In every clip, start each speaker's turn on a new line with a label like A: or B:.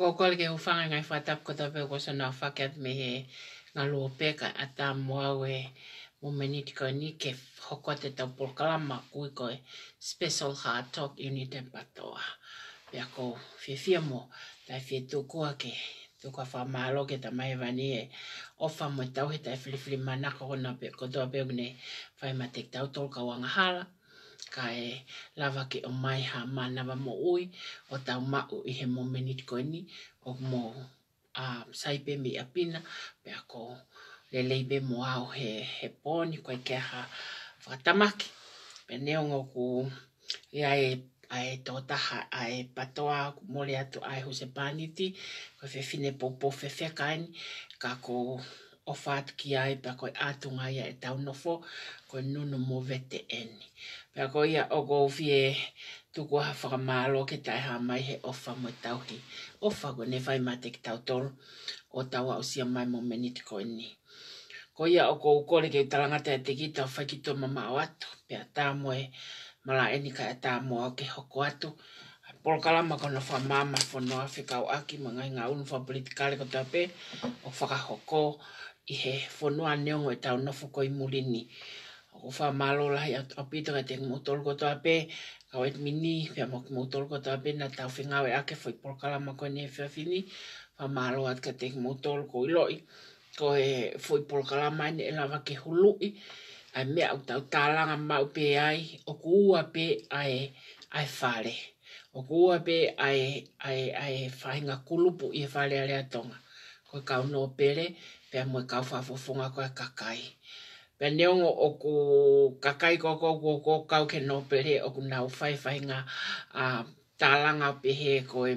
A: ko kole ke ufanga ngai tap ko tape ko sana faket me he nga lo peka ata moawe mo meni tiko ni ke hokote ta pulkalama kui ko special hard talk unit en patoa pia ko fifia mo ta fie tukua ke tukua fa malo ke ta mai vani e ofa mo tau he ta fili fili manako hona pe ko tua peo gne fai ma tek tau tolka wanga hala ka e lava ke o mai ha manawa mo ui o tau mau i he mo menit koini o mo a saipe mi apina pe ako le leibe mo au he, he poni koe ke ha whakatamaki pe neo ngō ku i ae a e tōtaha a e patoa mole atu a huse pāniti koe whewhine pōpō fe kaini ka ko o whātu ki ae pa koe atunga ia e tau nofo ko nunu mo vete eni. Pea ko ia o go fie tuku ha whaka malo ke tai ha mai he ofa mo tauhi. Ofa go ne fai mate ki tau tol o tau au sia mai mo meniti ko ni. Ko ia o go ukole ke utalanga e tai te ki tau whaki to mama o atu. Pea tā moe mala eni ka e mo moa ke hoko atu. Polkala ma kona wha mama whanoa whikau aki ma ngai ngā unwha politikale ko tāpe o whakahoko i he whanoa neongo e tau nofuko i mulini. Pea ko fa malo la ya apita ke tengo tol ko ta pe ka wet mini pe mo ko ko ta pe na ta fi nga we ake foi por kala ma ko ni fe fini fa malo at e ke tengo tol ko iloi ko e foi por kala ma ni la va ke hulu i a me au ta tala nga ma pe ai o ku a pe ai ai fare o ku a pe ai ai ai fa nga kulupu i fare e ale atonga ko ka no pele pe mo ka fa fo fo nga ko kakai pe neongo o ko kakai koko ku ko kau ke no pere o ku nau fai fai nga a talanga pehe ko e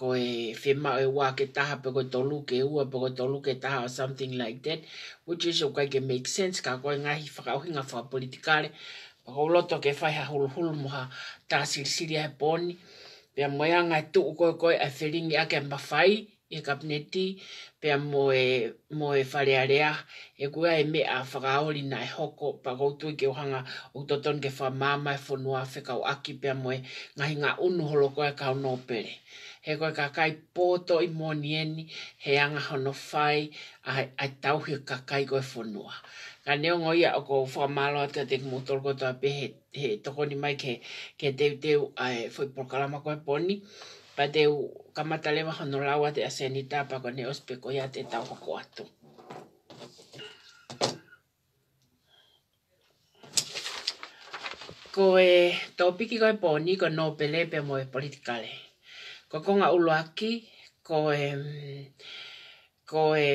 A: ko e fema e wa ke taha pe ko tolu ke ua pe ko tolu ke taha or something like that which is okay ke make sense ka ko ngahi fa o hinga fa politikare pa ko loto ke fai ha hul hul mo ha ta sir sir ya boni pe moya nga tu ko ko e feeling ya ke mafai e kapneti pea mo e, mo e wharearea, e kua e me a whakaori na hoko, pa koutu i ke ohanga o toton ke wha māma e whanua whekau aki pea mo e ngahi ngā e koe kau nōpere. He koe ka kai poto i mōnieni, he anga hono whai, ai tauhi ka kai koe whanua. Ka neo ngoi a oko whamalo atia te kumotoro kotoa pe he, he tokoni mai ke, ke teuteu ai whui porkalama koe poni pa te kamata lewa honorawa te asenita pa kone ospe ko ya te tau hoko atu. Ko e topiki ko e poni ko no pelepe mo e politikale. Ko konga uloaki, ko e... ko e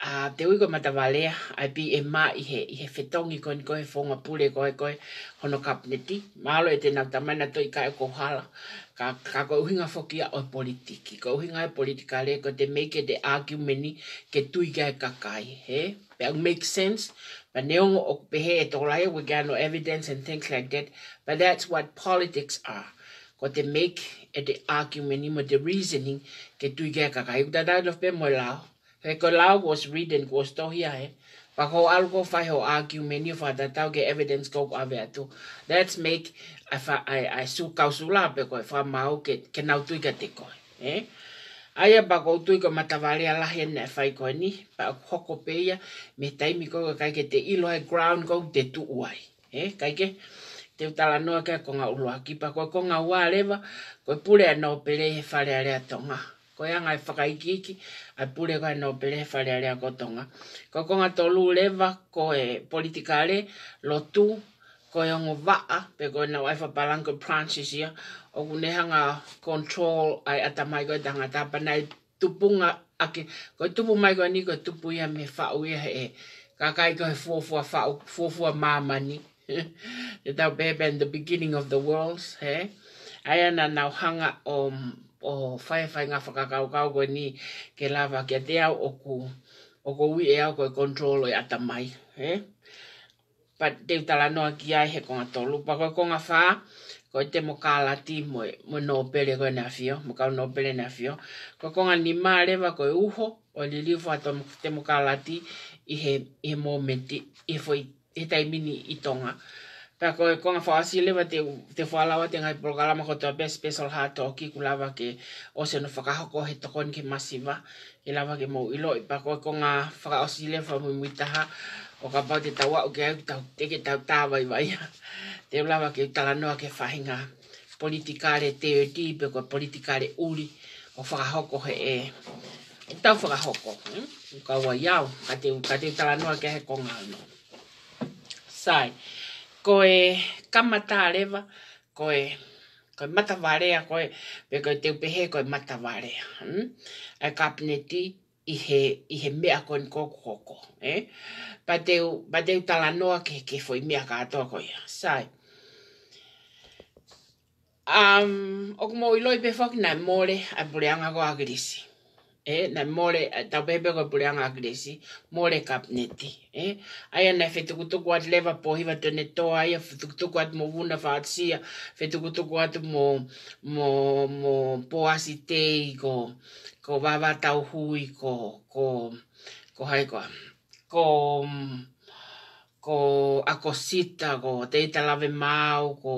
A: a uh, te uiko mata walea ai pi e ma i he, i he whetongi koe ni koe whonga pule koe koe hono kapneti. Maalo e tēnā tamana to i kai hala. Ka, ka koe uhinga whoki a o politiki. Ko uhinga e politika le ko te meke te argumeni ke tui kai kakai. He? Pea make sense. Pa neongo o pehe e tolai we gano no evidence and things like that. But that's what politics are. Ko te make e te argumeni mo the reasoning ke tui kai kakai. Kutatai lofpe mo lao. He ko lau was reading was stohi ae. Pa ko fai ho argue menu fa da tau ke evidence ko ave atu. Let's make a fa ai ai su kausu pe ko fa mau ke ke nau tui ka te ko. Eh? Ai e bako utui ko matawari a lahi ene e koe ni, pa hoko peia, me taimi koe ka kaike te ilo e ground go te tu uai. He, eh, kaike, te utala noa kia konga uloa ki, pa koe konga ua alewa, koe pule anau pelei he whare a tonga. E ko ya ngai fakai kiki a pure ka no pele fare ale akotonga ko ko ngato lu leva ko e politikale lo tu ko yo ngo va pe ko na wife balanko branches ya o ne hanga control ai atamai go danga ta pa nai tupunga ake ko tupu mai ko ni ko tupu ya me fa u ya e ka kai ko fofua fa fofua mama ni the baby and the beginning of the world he ai ana na hanga um, o fai fai ngā whakakau kau koe ni ke lava kia te au o ku o ko ui e au koe kontrolo e ata mai. Eh? Pa teu tala noa ki ai he konga tolu. Pa koe konga wha, koe te mo kāla mo e mo nō pere koe na fio, mo kau nō na fio. Koe konga ni mā koe uho, o li liu fwa to te mo kāla ti i he, he momenti, i he, he taimini i tonga ta ko ko nga fasi le te te fala te ngai programa ma ko te best special ha to ki ku lava ke o se no faka ko he to ke masiva e lava ke mo ilo pa ko ko nga faka o si le fa ha o ka ba te tawa o ke ta te ke tau ta vai vai te lava ke ta no ke fa hinga politikare te ti pe ko politikare uri o faka ko he e, e ta faka ho ko hmm? ka wa yao ka te ke he ko nga sai ko e kamata rewa, ko e ko e mata warea, koe, e pe ko e te upehe ko e mata warea. Hmm? A kapne ti i he, i he mea ko e koko koko. Eh? Ba teu, tala noa ke ke foi mea ka atoa ko ia. Sai. Um, ok mo i loi pe fok na more a bureanga ko agrisi e na mole eh, ta bebe ko pulia nga gresi mole kapneti e eh? ai na fetu ku kwat leva po hiva te ne to ai fetu ku kwat mo vuna fatsia fetu ku kwat mo mo mo po asitei ko ko baba ta hui ko ko ko hai ko ko ko akosita ko te ta ve mau ko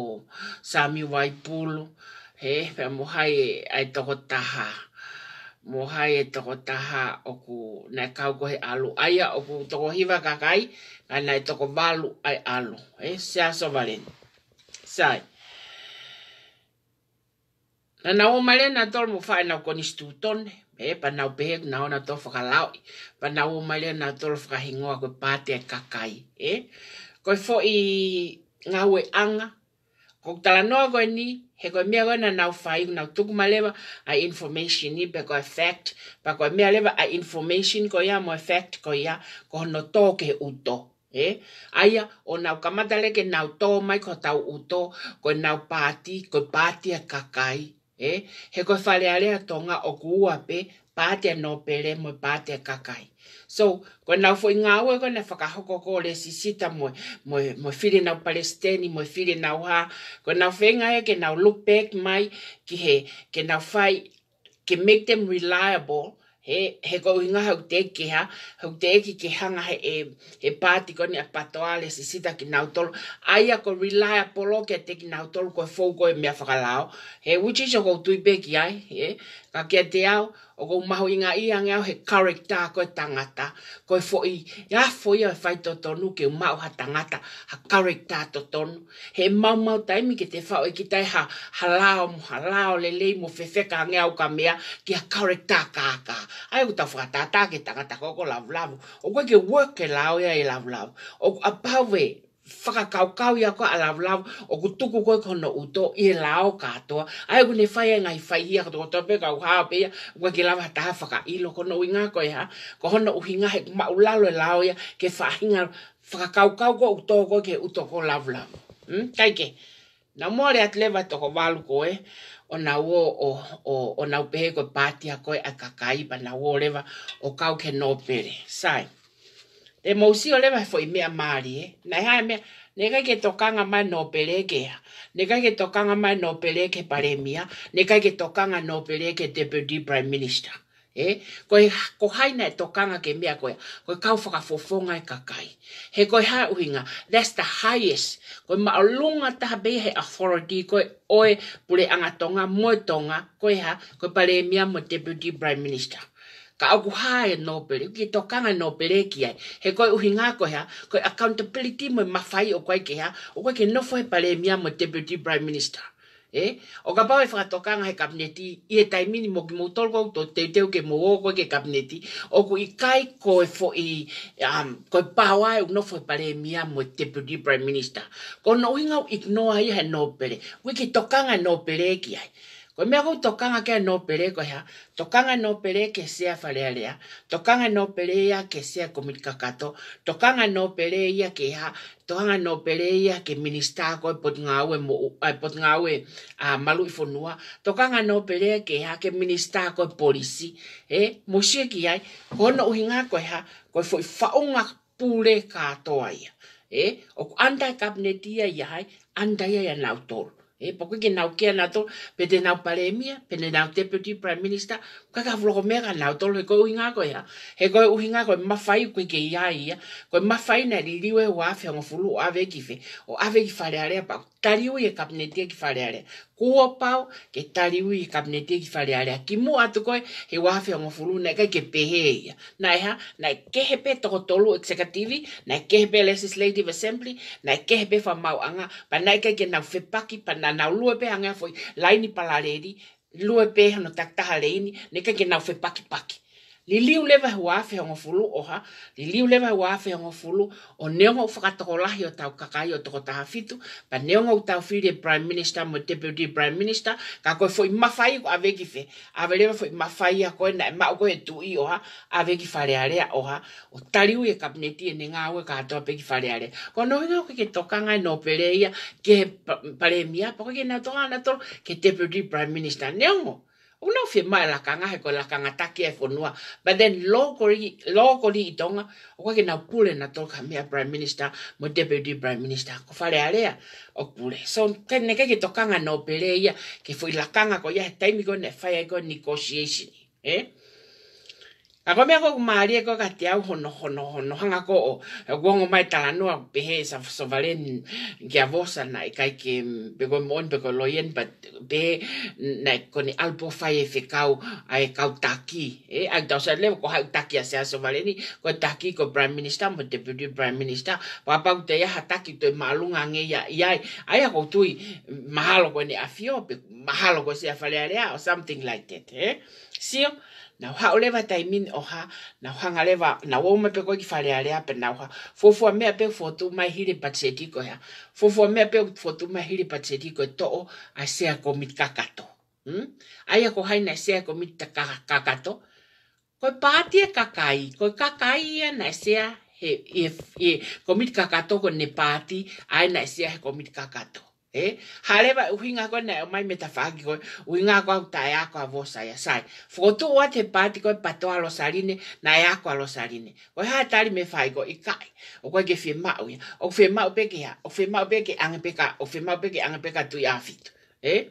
A: sami vai pulu e pe mo hai ai to taha. ha mo hai e toko taha o ku nai kau kohe alu aia o ku toko hiva kakai ka nai toko balu ai alu e eh? sia so sai na na o male na tol mo fai na koni stuton e pa na pe na ona to fa lao pa na o male na tol fa hingo ko pate kakai e ko fo i ngawe anga Ko tala no go ni he go me go na na fai na tu ku maleva a information ni be go effect pa go me leva a information ko ya mo effect ko ya ko no to ke uto e eh? aia o na ka madale ke na to mai ko tau uto ko na pati ko pati a kakai e eh? he go fale ale tonga o ku ape pati no pere mo pati a kakai So, ko nau fo inga ue, ko na whakahoko ko le sisita mo, mo, mo whire nau palestini, mo whire nau ha, ko nau whenga e, ke nau look back mai, ki he, ke nau fai, ke make them reliable, he, he ko inga hau te ke ha, hau te ki ke hanga he, he, he pāti ko ni a patoa le sisita ki nau tolu, ai a ko reliable o ke te ki nau tolu, ko e ko e mea whakalao, he, which is o koutui pe ki ai, he, ka kia te au, o kou mahu inga i ange au he karekta koe tangata, koe fo i, ya fo i au fai to tonu ke u mau ha tangata, ha karekta to tonu, he mau mau taimi ke te fau e kitai ha halao mo halao le lei mo fefeka ange au ka mea ki a karekta ka ka, ai u tafu ta ke tangata koko lavu lavu, o koe ke work ke lao ya i lavu lavu, o apawe, faka whakakaukau ia koe alavlavu o ku ko ko no uto i lao ka to Ai kune whai e ngai whai ia kato to pe kau hao pe ia kua ki lava ta whaka ilo kono ui ngā koe ha. Ko hono uhi ngā he ma ulalo e lao ia ke whahinga whakakaukau koe uto ko ke uto koe lavlavu. Hmm? Kaike, na mōre at leva toko walu e o na uo o, o, o na upehe koe pātia koe a kakaipa na uo lewa o kau ke nōpere. Sae. Sae e mousi o lewa fo i mea maari e. Eh? Na hea mea, ne kai ke tokanga mai no pereke ha. Ne kai ke tokanga mai no pereke paremia. mia. Ne kai ke tokanga no pereke deputy prime minister. E, ko e ko haina e tokanga ke mea koe. Ko e kau whaka fofonga e kakai. He ko e hae uhinga, that's the highest. Ko e maalunga taha be he authority ko e oe pule angatonga, moetonga ko e ha, ko e pare mo deputy prime minister ka aku hae no pere, ki tokanga no pere ki ai, he koe uhi ngako hea, ko accountability mo mafai o koe ke hea, o koe ke nofo he pare mia mo Deputy Prime Minister. E? O ka pawe whakatokanga he cabinet i e taimini mo ki mautolko au tō te teo ke mo o koe ke cabinet o ku i kai koe fo i, ko um, koe pawa e unofo e pare mia mo Deputy Prime Minister. Ko no ingau ignoa i he nopere, ui ki tokanga nopere e ki ai o mea kou tokanga kia nō pere ko hea, tokanga nō pere ke sea wharearea, tokanga nō pere ia ke sea komitika kato, tokanga nō pere ia ke hea, tokanga nō pere ia ke minista ko e pot ngā ue, mo, ai, e pot ngā ue a, malu i whonua, tokanga nō pere ke hea ke minista ko e polisi, e, eh? mo shia ki ai, kono uhi ngā ko hea, ko e fwoi whaunga pūre kātoa e, ia, e, eh? o ku andai kabineti ia ia hai, andai ia nautoro. Et pourquoi qu'il n'a nau kia nato, n'a pas les miens, peut n'a petit prime minister, Kwa ka vloko mega nao tolo he koe uhinga koe ya. He koe uhinga koe mafai koe ke ia ya. Koe mafai na li liwe o afe o ngofulu o ave kife. O ave ki fare are pao. Tari ui e kabinetia ki fare are. Kuo pao ke tari ui e kabinetia ki fare are. Ki mu atu koe he o afe o ngofulu na kai ke pehe ia. Na ha, na e kehepe toko tolu executive, na e kehepe legislative assembly, na e kehepe wha mau anga. Pa na e kai ke nau whepaki, pa na nau luepe anga foi laini palareri, lua perno tak tahaleni, neka genau fe pak pak. li liu lewa hu afe hongo fulu oha, li liu lewa hu afe hongo fulu, o neonga ufakatoko lahi o tau kakai o toko taha fitu, pa neonga u tau fili prime minister mo deputy prime minister, ka koe fo i mafai ko ave ki fe, ave lewa fo i mafai a koe na e mao koe e tu i oha, ave ki fare area oha, o tari ui e kabineti e nenga aue ka hatoa pe ki fare area. Ko no hinga ke toka ngai no pereia, ke pare mia, pa koe ke na toka na ke deputy prime minister neongo. una fi mai la kanga he ko la kanga taki e fonua but then locally locally itonga o kwa kina pule na toka mea prime minister mo deputy prime minister ko fale alea o pule so tene ke tokanga na opelea ke foi la kanga ko ya taimi ko ne fai ko negotiation eh akomeko kumali e ko kati au hono hono hono hanga ko guongo mai talano a pehe sa sovalen kia vosa na kai ke bego mon bego loyen but be na ni alpo fai fekau e ai kau taki e ai tau sa levo ko hau taki a sa sovaleni ko taki ko prime minister mo deputy prime minister papa te ya hataki to malunga nge ya ya ai ko tui mahalo ko ni afio mahalo ko se afale or something like that eh sio na ha o leva tai min o ha na hanga leva na wo me pe ko ki fale ale ape na ha fo fo me ape fo tu mai hiri patseti e ko ya fo fo me ape fo tu mai hiri patseti e ko e to o a se a ko mit kakato hm ai ko hai na se a ko mit kakato ko pati e kakai ko kakai e na se a he e e ko mit kakato ko ne pati ai na se a ko mit kakato e eh? haleva uhinga ko nei mai meta fagi ko uhinga ko ta ya ko avosa ya sai foto wa te pati ko pato alo saline na ya ko alo saline o ha tali me fai ko ikai o ko ge fie ma o fie ma o pe ke ha o fie ma o pe ke ang pe ka o fie ma o pe ke ang pe ka tu ya fit e eh?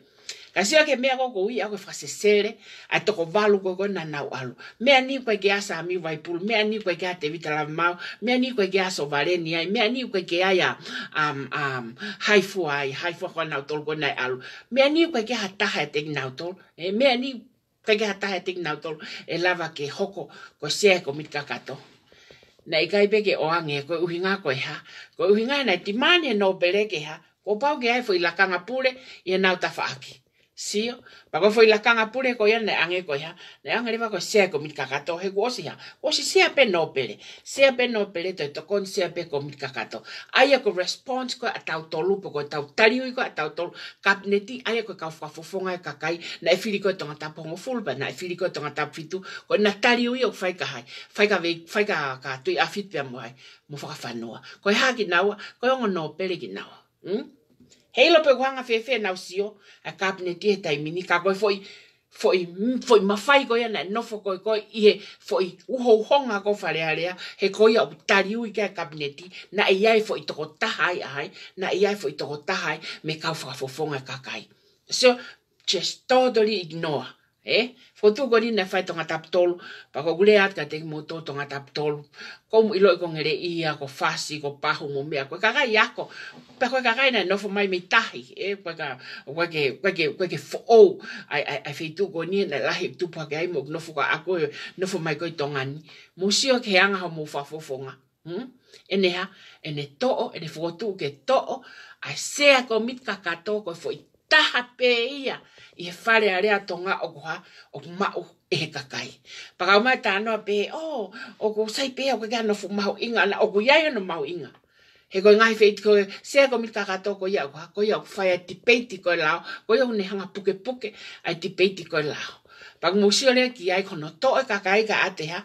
A: Asia ke mea koko ui awe fasesere, a toko valu koko na nau alu. Mea ni kwa ke asa ami waipulu, mea ni kwa ke ate la mao, mea ni kwa ke aso vare ni ai, mea ni kwa ke aya um, um, haifu ai, haifu kwa nau tolu kwa nai alu. Mea ni kwa ke hataha te ki nau tolu, mea ni kwa ke hataha te ki nau tolu, e, e ke hoko kwa sea ko mitka kato. Na ikai peke oange, kwa uhinga koe ha, kwa uhinga na timane no bereke ha, kwa pauke hai fo ilakanga pule, ia e nau tafaaki sio pa ko foi la kanga pure ko yan ange ko ya ne ange riba ko sia ko mit kakato he ko sia ko si sia pe no pele sia pe no pele to to kon sia pe ko mit kakato aya ko response ko atau tolu po ko tau tari u ko atau tolu kap neti aya ko e ka fa fo fo nga ka kai na fili ko tonga tapo ngo ful ba na fili ko tonga tap fitu ko na tari u ko fai ka hai fai ka ve fai ka ka tu a fit pe mo ai mo fa fa no ko ha ki na ko ngono pele ki na mm Heilo pe wanga fe fe na usio, a kapne tie tai mini ka koi foi foi foi ma fai go yana no fo koi koi ie foi u ho honga go fare area he koi au tari u ka kabineti na ia e foi to tahai ai na ia e foi to tahai me ka fa fo fonga ka kai so just totally ignore eh fo tu ko ni na fa tonga tap tol pa ko gule at ka te mo to tonga tap tol ko mu ilo ko ngere i a ko fasi ko pa hu mo me ko e ka ga ya ko pa ko e ka ga na no fo mai mi tahi eh? e pa ka wa e ke wa ke wa ke fo o ai ai ai fe tu ko ni na la hip tu pa ga mo no fo ka a ko no fo mai ko tonga ni mo si o ke anga mo fa fo fo nga hm ene ha ene to o ene fo tu ke to o ai se ko mit ka ka to ko fo taha pe ia i he whare a rea tonga o goha o mau e he kakai. Paka o mai tā anoa pe, o, oh, o go sai pe a koe kia nofu mau inga, na o go iai anu mau inga. He koe ngai whei koe, sea ko mita kato koe ia goha, koe ia ya whai a ti peiti koe lao, koe au ne hanga puke puke, ai ti peiti koe lao. Pak musio le ki ai kono to e kakai ka ate ha,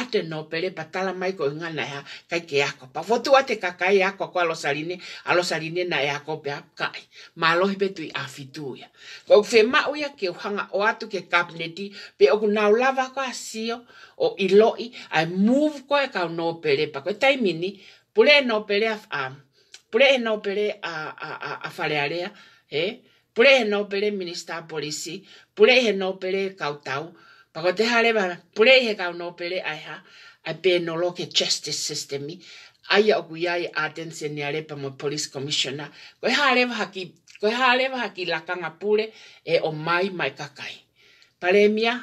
A: ate no pele patala mai ko inga na ha, kai ke ako. Pa fotu ate kakai e ako ko alo saline, alo saline na e ako pe kai. Ma alo hipe tui a fitu ya. Ko ufe ma uya ke uhanga o atu ke kapneti, pe oku nau lava ko a o iloi, ai move ko e ka no pele pa ko taimini, pule e no pele a, um, pule e no pele a, a, a, fare area, eh? pure he no pele minister policy pure he no pele kautau, pako te hale wana, pule he kau no pele aiha, a pe no loke justice systemi, ai a ugu iai a tense ni arepa mo police commissioner, ko hale wa ki ko hale wa haki lakanga pule e o mai mai kakai. Pare mia,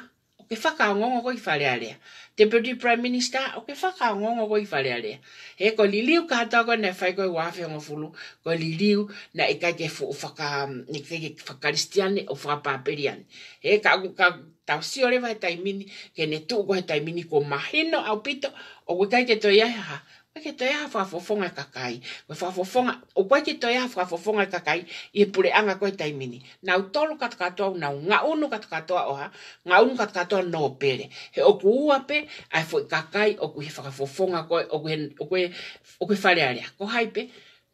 A: ke whaka o ngongo koi whare alea, Deputy Prime Minister, o ke whaka ngongo koi whare alea. He ko li liu ka hata koe na whai koe wafe o ngofulu, ko li liu na e kai ke whaka, um, e kai ke whakaristiane o whakapaperiane. He ka ka tau si ore vai taimini, ke ne tūko he taimini ko mahino au pito, o kai ke toi ai ke te ha fa fofonga kakai we fa fofonga o kwa ke ha fa fofonga kakai e pure anga ko tai mini na o tolo kat kato na nga uno kat kato o ha nga uno kat kato no pere he o kuwa pe ai fo kakai o ku fa fofonga ko o ku o ku ko hai pe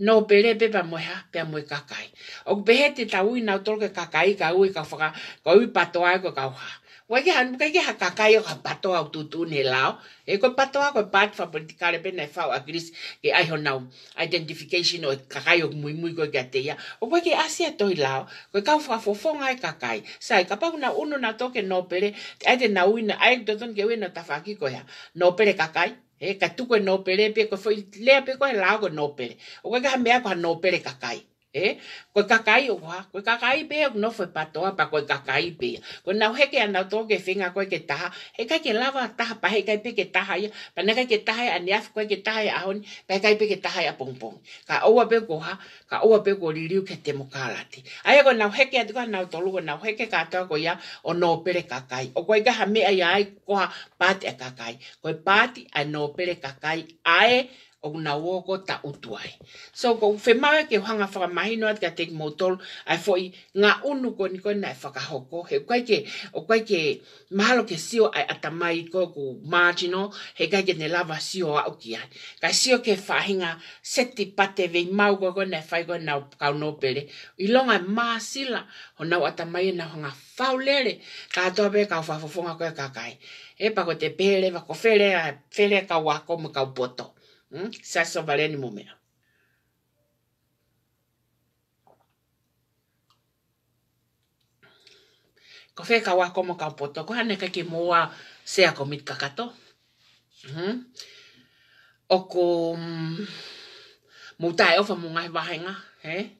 A: no pere pe pa mo ha pe mo kakai o behete ta ui na tolo ke kakai ka ui ka fa ka ui pato ai ko ka ha wa ke han ke ha ka ka yo ha pato au tu tu ne lao e ko pato a ko pat fa politika le bena e fa a gris ke ai ho nau identification o ka ka yo mu mu ko ke te ya o ke asia to i lao ko ka fa fo fo ngai ka kai sa e ka pa una uno na to ke no pere ai de na u na ai to ton ke we na ta fa ki ko ya no pere ka kai e ka tu ko no pere pe ko fo le pe ko e lao ko no pere o ka ha me ko no pere ka kai Eh? e ko ka kai o wa ko ka kai be no fo pa pa ko ka kai be ko na he ke na to ke finga ko ke ta he ka ke lava ta pa he ka pe ke ta ha pa ne ka ke ta ha ani af ko ke ta ha a hon pa ka pe ke ta ha pong pong ka o be ko ha ka o be ko riu ke te mo kala ti ai ko na he ke ti na to lu na he ke ka ta ko ya o no pere ka kai o ko ga ha me ai ai ko ha pa te ka kai ko pa ti a no pere ka kai ai o na woko ta utuai. So ko fe mawe ke hanga whaka mahi noa ka teki motol, ai foi ngā unu ko niko ina e whakahoko, he kwai ke, o kwai ke mahalo ke sio ai atamai ko ku mātino, he kai ke ne lava sio a uki ai. Ka sio ke whahinga seti pate vei mau ko kona e whai kona o kaunopele, i longa māsila ho nau atamai na hanga faulele, ka atoa pe ka whafofonga koe kakai. E pako te pele, wako whele, whele ka wako mo ka upoto. Hmm? Sasa valeni mumea. Ko feka wa komo kampoto, ko hänen kaikki mua seako mitkä kato. Hmm? Oku mm, muuta ei ofa mun ai vahenga. He?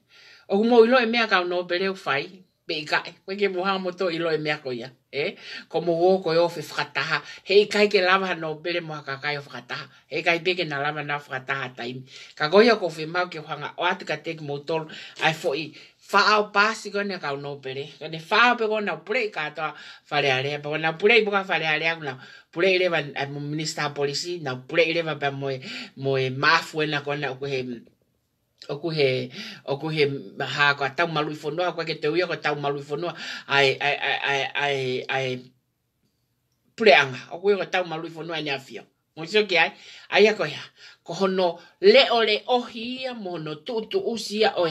A: Oku mo ilo e mea kau no bere fai. be kai ko ke mo hamo to i loe mea e? ko ia e eh? ko mo wo ko yo fe fata he kai ke lava no bele mo ka kai fata he kai be ke na lava na fata time ka go ya ko fe ma ke hanga o at ka tek motor ai fo i fa au pasi ko ne ka no bele ka ne fa be ko na pre ka to fa le ale ba na pre bo ka fa le ale na pre le ba minister policy na pre le ba ba mo mo mafu na ko na ko he okuhe okuhe ha ko tau malui fonua ko ke te uia ko tau malui fonua ai ai ai ai ai pleanga okuhe ko tau malui fonua ni afio mo sio ke ai ai ko ya ko hono le o le ohi ia mono tutu usi ia o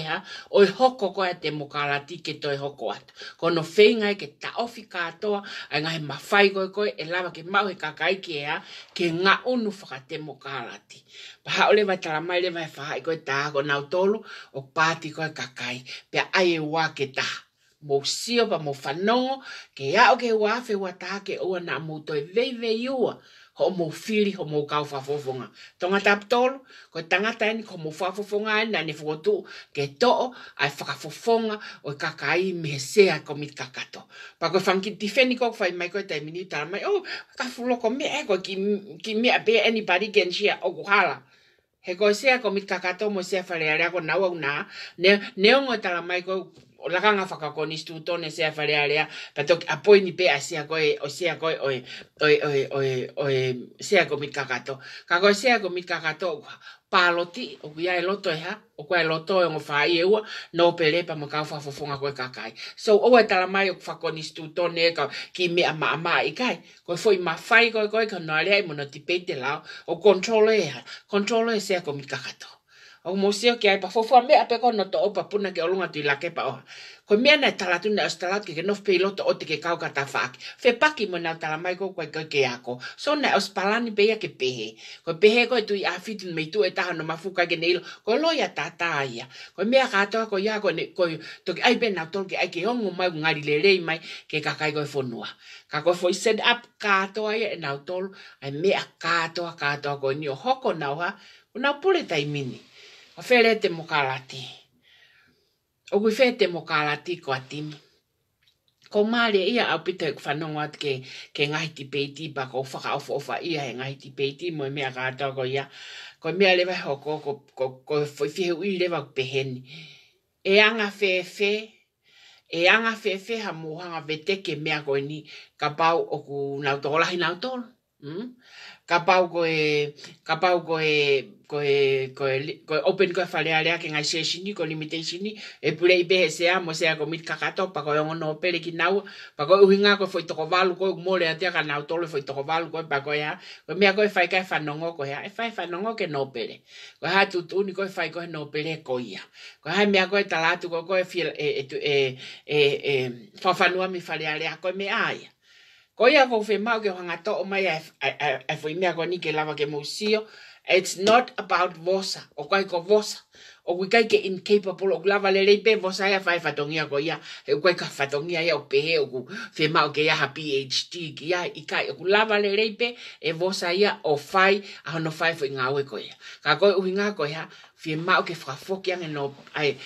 A: i hoko koe te mokalati ke toi hoko atu. Ko hono whenga e ke ta ofi katoa, ai ngahe mawhai koe koe e lawa ke mau he kakai ke ea ke ngā unu whaka te mokalati. Paha ole vai tala mai le vai whaha i koe taha ko nau tolu o pāti koe kakai pe ai e wā ke taha. Mo sio pa mo whanongo ke ia o ke wāwhi wā taha ke ua nā mūtoi vei vei ua ho mo fili ho mo ka fa fo fonga to nga tap tol ko tanga ta ni ko mo fa fo fonga na ni fo tu ke to ai fa fa fonga o ka kai me se a ko mi ka kato pa ko fan ki ti fe ni ko fa mai ko ta mini ta mai o ka fu lo ko me e ko ki ki me a be anybody gen chia o ko hala he ko se a ko mi ka kato mo se fa le ara ko na wa una ne ne o ta mai ko o la kanga faka ko ni stu tone se afare area pato a poi ni pe asia ko e o sia ko e o e o e o e o e o e sia ko mi kakato ka ko sia ko mi kakato paloti o ya e loto ha o ko e loto e ngofa i ewa no pele pa mo ka fa fo fonga ko kakai so o e tala mai o fako ni stu tone e ka ki me ama ama i kai ko foi ma fai ko ko ka no ale ai mo no ti pe te la o controle ha controle sia ko mi kakato o mo se ke ai pa fo fo me ape ko no to pa puna ke o lunga la ke pa ko me na tala tu na e ostala ke no piloto lo o te ke ka ka ta fa fe pa ki mo na tala mai ko ko ke ya ko so na e os pala ni pe ke pe ko pe he ko e tu afi tu me tu e no ma fu ke neil ko lo ya ta ta ya ko me ka to ko ya ko ne ko to ke ai be na ke ai ke on mo ngari le le mai ke ka kai ko fo nua ka ko fo set up ka to ai na to ai me ka to ka to ko ni ho ko na ha Una pole tai mini a fere te mokalati. O kui fere te mokalati ko atimi. Ko maare ia au pita iku whanongo atu ke, ke ngahi ti peiti pa ko whaka ofa ofa ia he ngahi ti peiti mo mea kātau ko ia. Ko mea lewa hoko ko, ko, ko, ko fwifihe ui lewa kupeheni. E anga fefe, e anga fefe ha mohanga vete ke mea koe ni ka pau o ku nautolahi nautolo. Hmm? Ka pau ko e, ka pau ko e, ko e ko e ko e open ko fa lea lea ke ngai se shini ko limitation ni e pure i be se a mo se a ko mit ka ka to pa ko yon no pele ki nau pa ko u hinga ko foi to ko valu ko mo le atia ka nau to le foi to ko valu ko pa ko ya ko me a ko fa ka fa nongo ko ya e fa fa nongo ke no pele ko ha tu tu ni ko fa ko no pele e ko ya ko ha me a ko ta la tu ko ko e fi e e e e e fa fa nu a mi fa lea lea ko me a ya ko ya vo fe ma ke hanga to o mai e e e fo i me a ko ni ke lava ke mo sio It's not about vosa. O kai ko vosa. O kui kai ke incapable. O kui lava lerei pe vosa ia fai fatongia ko ia. E o kai ka fatongia ia o pehe o ku whemao ke iaha PhD ki ia i kai. O kui lava lerei pe e vosa ia o fai a hono fai fo inga ue ko ia. Ka koe uhi ngā ko ia whemao ke whakafoki ang e no ai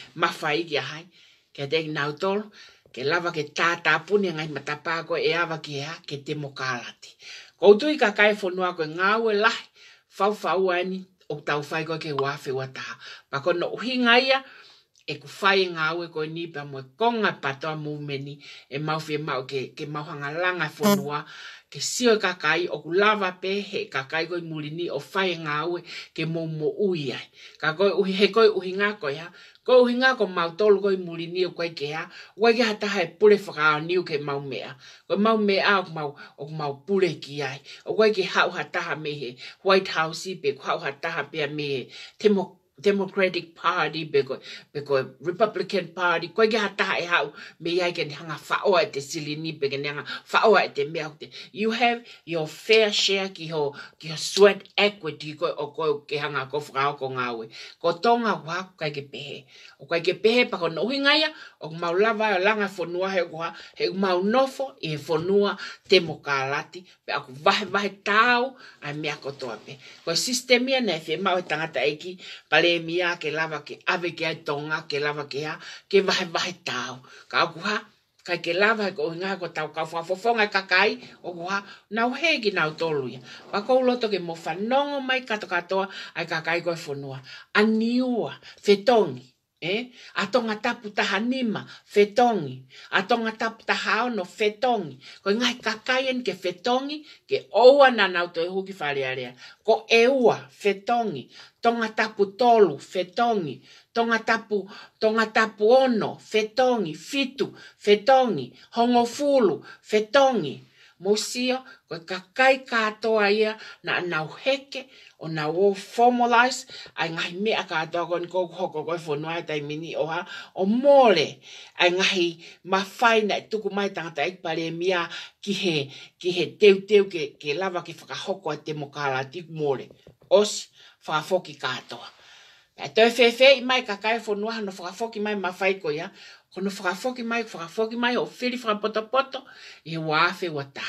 A: ki a hai. Ke te ingi Ke lava ke tātā puni ngai matapā ko e awa ki ia ke te mokālati. Koutui ka kai fonua ko ngā lahi fau fau ani o tau fai ko ke wafe wata pa ko no hinga e ku fai nga au ko ni pa mo konga pa to mu meni e mau fe mau ke ke mau hanga langa fo ke sio e ka kai o ku lava pe he kakai kai koi muri ni o fai ngā ue ke mō mō ui ai. Ka koi uhi he koi uhi ngā koi ha, koi uhi ngā koi mau koi muri ni o koi ha, wai ke hata hai e pule whakao niu ke mau mea. Koi mau mea o mau, o mau pule ki ai, o wai ke hau hataha me he, White House i pe, hau hataha pe a me he, te Democratic Party, beko, beko Republican Party, koe ke hata hae hau, me iai ke nihanga whaoa te silini, beke nihanga whaoa te mea te. You have your fair share ki ho, ki ho sweat equity koe o koe ke hanga ko whakao ko ngawe. Ko tonga wha koe ke pehe. O koe ke pehe pako nohi ngaya, o mau lava e langa whonua he kua, he maunofo e i he whonua te mokalati, pe aku vahe vahe tau, ai mea kotoa pe. Koe sistemia nefe, mau he tangata eki, pale pare mia ke lava ke ave ke tonga ke lava ke a ke vai vai tau ka kuha ka ke lava ko nga ko tau ka fa fa ka kai o kuha na o he ki na o tolu ya pa ko lo ke mo fa no mai ka to ka to ai ka kai ko fo no a niua fetongi e eh? atonga tapu taha nima fetongi atonga tapu taha ono fetongi ko ngai kakaien ke fetongi ke oua na nau to huki farearea ko eua fetongi tonga tapu tolu fetongi tonga tapu tonga tapu ono fetongi fitu fetongi hongo fulu fetongi mosia ko kakai to ai na nau heke o na wo formalize ai ngai me aka to kon ko ko ko ko fo noa tai mini oha o mole ai ngai ma faina tu ku mai tanga tai pare mia ki he ki he teu teu ke ke lava ki fa hoko te mo ti mole os fa foki katoa Ai tau fefe i mai kakai fo noa no fa mai ma fai ko ia ona whakafoki mai, whakafoki mai, o whiri whakapotopoto, e wāwhi wa tā.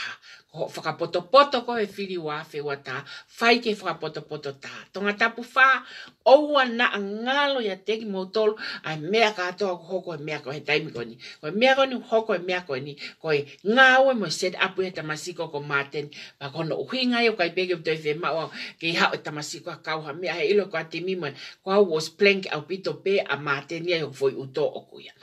A: Ho whakapotopoto ko e whiri wāwhi wa tā, whai ke whakapotopoto tā. Tonga tapu whā, oua na a ngalo ya teki mō tolu, a mea katoa ko hoko e mea ko he taimi koni. Ko e mea koni, hoko e mea koni, ko e ngā mo set up e tamasiko ko māten. Pa kono uhi ngai e o kai pege mtoi whema o ke iha o e tamasiko a kauha mea he ilo ko a timi mo, was plank au pito pe a māten ia yo e foi uto o kuya.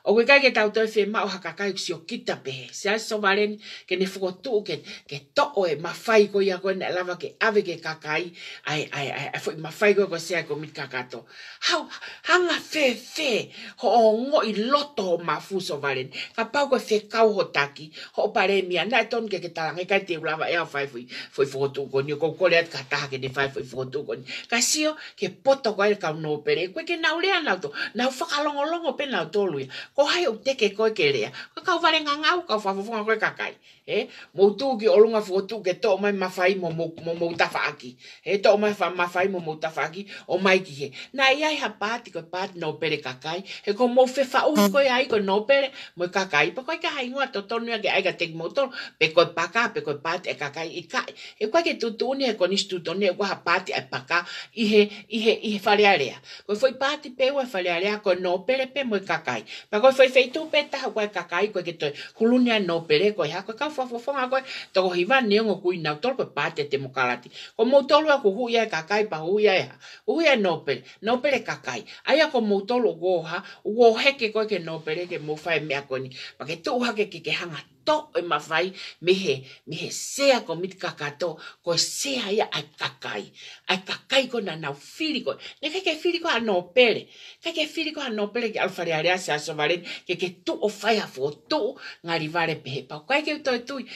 A: O we kai ke tau toi fe mao haka kai kusio kita pe. Se a so maren ke ne fuko tu ke, ke to oe mawhai ko ia koe na lava ke ave ke kakai. Ai, ai, ai, ai, fuk mawhai ko ko se a ko mit kakato. Hau, hanga fe fe ho o ngo i loto o mafu so maren. Ka pau ko fe kau ho taki ho pare e mia na ton ke ke talange kai te ulava ea fai fui. Fui fuko tu ko ni ko kore at kataha ke ne fai fui fuko tu ko ni. Ka sio ke poto ko aile ka unopere. Kwe ke nau lea nauto. Nau whakalongolongo pe nauto luia. Kwa o hai o teke koe ke rea. Ka kau ngau, kau whafafunga koe kakai e mo tu ki olunga lunga fo tu ke to mai mafai fai mo mo mo ta faki e to mai fa ma mo mo ta faki o mai ki he na ia ha pati ko pat no pere kakai e ko mo fe fa u ko ai ko no pere mo kakai pa ko ka ingo to to nu ke ai ga tek motor pe ko pa ka pe ko pat e kakai i kai e ko ke tu tu ni ko e ni tu to ni ko ha pati ai pa ka i he i he i he area ko foi pati pe wa fa le area ko no pere pe mo kakai pa ko foi feitu pe ta ko kakai ko ke to kulunia no pere ko ha ko ka fafofonga koe to ko hiva ne ngo kui na tolpe pate te mokalati ko mo tolo ko huia ka kai pa huia ya huia nopel nopel ka kai aya ko mo tolo goha wo heke koe ke nopel ke mo fae me akoni pa ke tu ha ke ke hanga to e mawhai me he, me he sea ko miti kakato ko sea ia ai kakai. Ai kakai ko na nau whiri ko. Ne kai kai whiri ko anō pere. Kai kai whiri ko anō pere ki alwhare area se aso vare ke ke tu o whai a fō tu ngari vare pehe pau. Kai kai utoi tui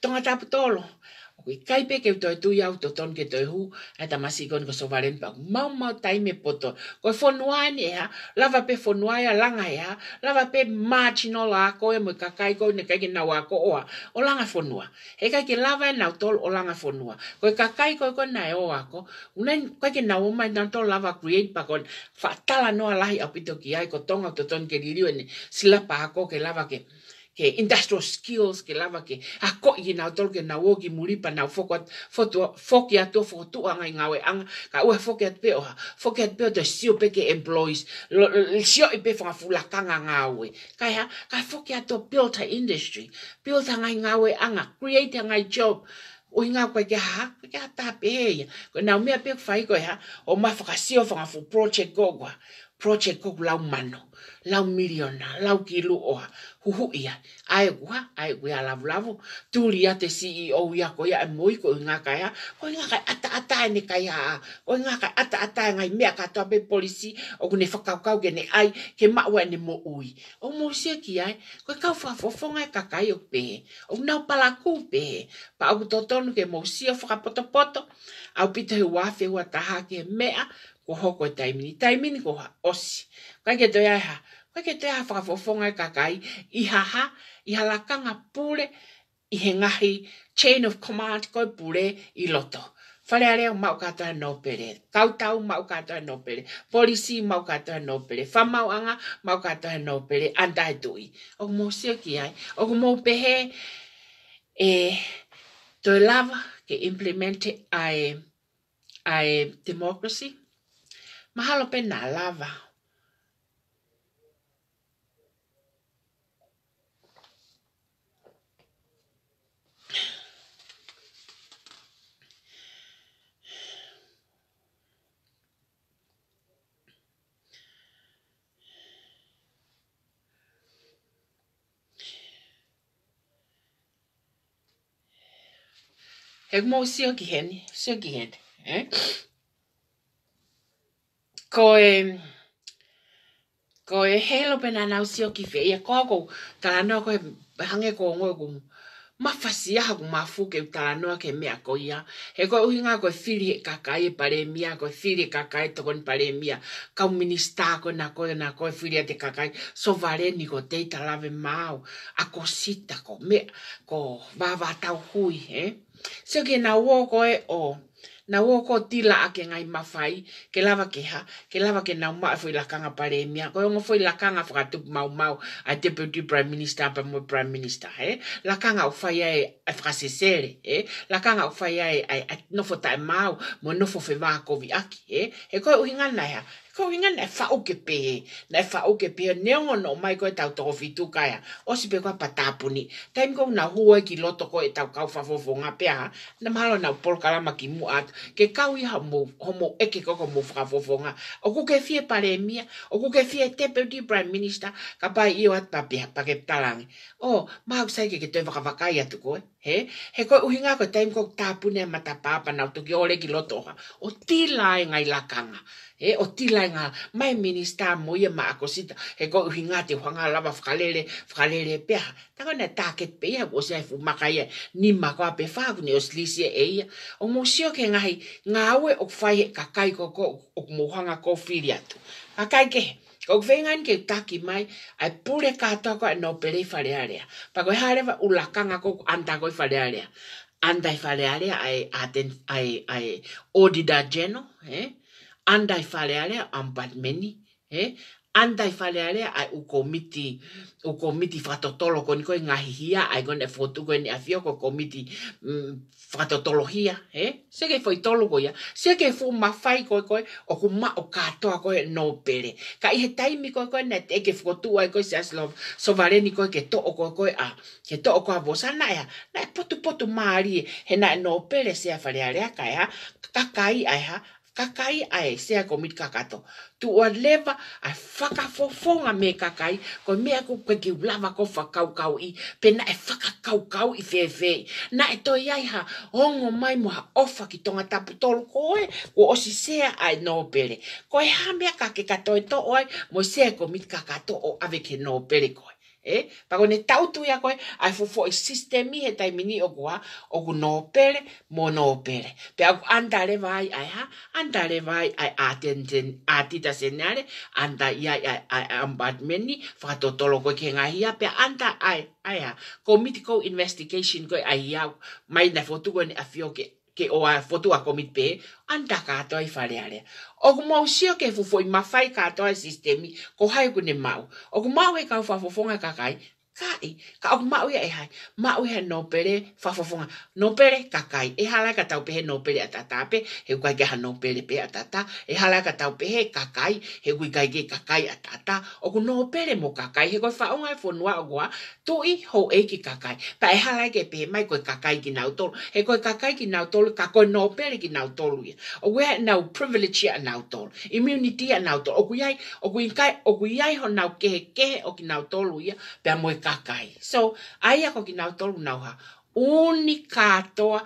A: tonga tapu tolo. Koe kai pe keu toi tui au to ton ke toi hu, e ta masi koni ko sovaren pa mau mau taime poto. Koe fonuane ea, lava pe fonuai a langa ea, lava pe marginal la ako e mui kakai koe ne kaike nau ako oa, o langa fonua. He ke lava e nau tol o langa fonua. Koe kakai koe koe nae o ako, unai ke nau oma e nanto lava create pa koe fatala noa lahi apito ki ai ko tonga to ton ke diriwene silapa ako ke lava ke ke industrial skills ke lava ke a ko i na tol ke na wo ki muri pa na foko foto foki a to foko tu ngawe anga ka u foki at pe oha foki at pe o te sio pe ke employees sio i pe fanga fula kanga ngawe ka ha ka foki at to build a industry build anga ngawe anga create anga job o inga koe ke ha ke ha ta pe ya e ko na me pe fai ko ha o ma fa sio fanga fu project gogwa project ko lau mano lau miliona lau kilu oa huhu ia ai gua ai gua lau lau tu lia te CEO ia ko ia e moi ko nga ka ia ko nga ka ata ata e ni ka ia ko nga ka ata ata e ngai mea ka tobe polisi o ne faka ka ge ne ai ke ma wa ne mo ui o mo si ki ai ko ka fa fo fo ngai ka kai o pe o na pala ku pe pa u to ton ke mo si fo ka poto poto au pite wa fe wa ta ha ke mea ko hoko e taimini. Taimini ko ha osi. Kwa ke toi ai ha. Kwa ke toi ha whakafofonga e kakai. I ha ha. I ha lakanga pule. I he ngahi. Chain of command koe pule i loto. Whare a reo mau katoa no pere. Kautau mau katoa no pere. Polisi mau katoa no pere. Whamauanga mau katoa no pere. Andai dui. Ogu mō sio ki ai. Ogu mō pehe. E... Toi lava ke implemente ae, ae democracy, mahalo pe na lava Egmo usiyo giheni, oge giheni. Eh? ko e ko e helo pena na usio ki fe e ko ko tala no ko hange ko ngo ko ma fasi ya ko mafu ke tala no ke me akoya he ko hinga ko fili ka kai pare mia ko fili ka kai to kon pare mia ka minista ko na ko na ko fili ate ka kai so vale ni ko te tala ve mau akosita ko me ko va va tau hui he Sio ke na uo koe o oh na ua ko tila ake ngai mawhai, ke lawa ke ha, ke lawa ke nau maa fwoi lakanga paremia, e koe onga fwoi lakanga whakatupu mau mau a Deputy Prime Minister pa mo Prime Minister, he? Lakanga u whai ae a whakasesere, he? Lakanga u whai ae a nofo tai mau mo nofo whi wakovi aki, he? He koe uhinga nai ha, ko inga na fa o ke pe na fa o ke pe ne o no mai ko ta to fi tu ya o si pe ko pata puni taim ko na hua ki loto ko ta ka fa fo fo nga ha na malo na por ma ki mu at ke ka wi ha mo ho mo e ke mo fa o ku ke fie pare mia o ku ke fie te pe di prime minister ka pa i o at pa pe pa ke talang o ma ku sai ke ke te va ka va he he ko uhinga ko taim ko ta puni ma ta pa pa na tu ki loto ha o ti la e ngai la e o tila nga mai minista mo ye ma ko sita he ko hinga te hanga la ba fkalele fkalele pe ha ta ko na ta ket pe ya go se fu ma ka ye ni ma ko pe fa ni e o slisi e ya o mo sio ke nga hi nga we o fa ka kai ko ko o mo hanga ko filia tu ka kai ke ko ve nga ke ta ki mai ai pure ka ta ko no pe re fa re pa ko ha re u la ka nga ko anda ko fa area anda fa area ai aten ai ai odida geno eh andai fale ale am bad meni he andai fale ale ai u komiti u komiti fatotolo ko niko nga hihia ai gone fotu ko ni afio ko komiti mm, fatotologia he se kei foi tolo ko ya se kei fu ma koi koi, o ku ma o katoa koi ko no pere ka i hetai mi ko ko na te ke fotu ai koi, se aslo so vale ni ko ke to o koi ko a ke to o ko a vosa na ya na potu potu mari e. he na no pere se afale ale ka ya ka kai ai ha kakai ai se a komit kakato tu o leva a faka fofonga me kakai ko me aku ko ki blava ko fa kau i pe e na e faka kau kau i fe na e to yai ha ongo mai mo ha ofa ki tonga tapu tol ko e ko o si se ai no pere ko e ha me ka ke to oi mo se ko mit kakato o ave ke no pere ko e e eh? pa kone tau tu ya koe ai fu fo sistemi he tai mini o kwa o ku no pere mo no pere pe aku andare vai ai ha andare vai ai atenten ati ta senare anda ya ya ambat meni fa to tolo ko ke ngai ya pe anda ai ai ha committee investigation ko ai ya mai na fotu ko ni afio ke ke o a fotu a komite anta ka to ai fare are o ko mau si ke fu foi mafai ka to sistemi ko hai ku ne mau o ko mau e ka fa fo fonga ka kai kai ka o ma e hai ma o nopere, no nopere fa ka kai e hala ka tau pe no pere he ku ka nopere pe atata, e hala ka tau pe he ka kai he ku ge ka kai ata o ku no mo ka kai he ko fa un iphone wa wa to i ho e ki ka kai pa e hala ke pe mai ko ka kai ki na he ko ka kai ki na ka ko nopere ki na o o we na o privilege ya na immunity ya na o ku yai o ku kai o ku yai ho nau o ke ke o ki na o tolu ye pe mo ka kakai. So, aia ko ki nau tolu nau ha, uni katoa,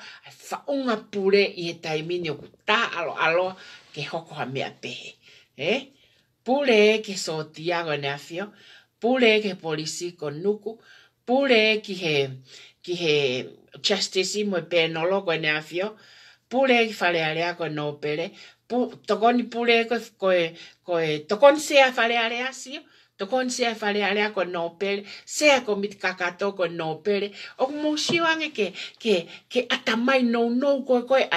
A: whaunga pure i he taimini o ku tā alo alo ke hoko ha mea pehe. Eh? Pule ke so tiago e neafio, pule ke polisi ko nuku, pule ki he, ki he justice imo e penolo ko e neafio, pule ki whalearea ko e nopele, pu, tokoni pule ko e, ko e, tokoni sea whalearea sio, to kon se fare ale ko nopele se ko mit kaka to ko nopele o mo shi wange ke ke ke atamai no no ko ko ai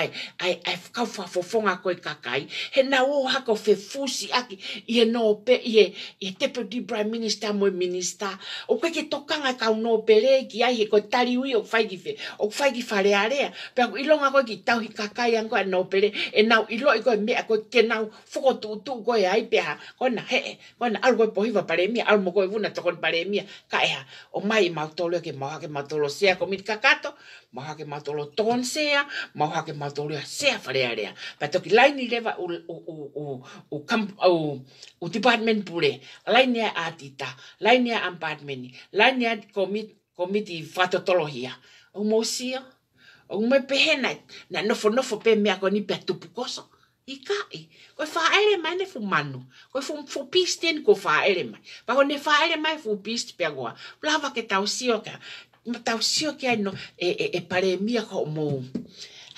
A: ai ai ka fa fo fo nga ko kakai he na o ha ko fe fusi aki ye nope ye ye te pe di prime minister mo minister o ko ke to kanga ka nopele ki ai ko tari wi o fai gife o fai gi fare ale pe ko ilo nga ko ki tau hi kakai an ko nopele e na ilo ko me ko ke na fo ko tu tu ko ai pe ha ko na he ko na algo po paremia al mo koe vuna toko paremia ka ea o mai tolo ke maha ke tolo sea komit kakato maha ke tolo ton sea ma ke matolo sea farea rea pa toki laini leva u u u u kam u u department pure laini atita laini apartment laini komit komiti fatotologia o sia o me pehena na nofo nofo pe mea ko ni pe koso i kai. Ko e whaere mai ne fu manu. Ko fu, fu pisteen ko whaere mai. Pa ko ne whaere mai fu piste pia goa. Lava ke tau sio ka. Ma tau sio ka no e, e, e, pare mia ko mo.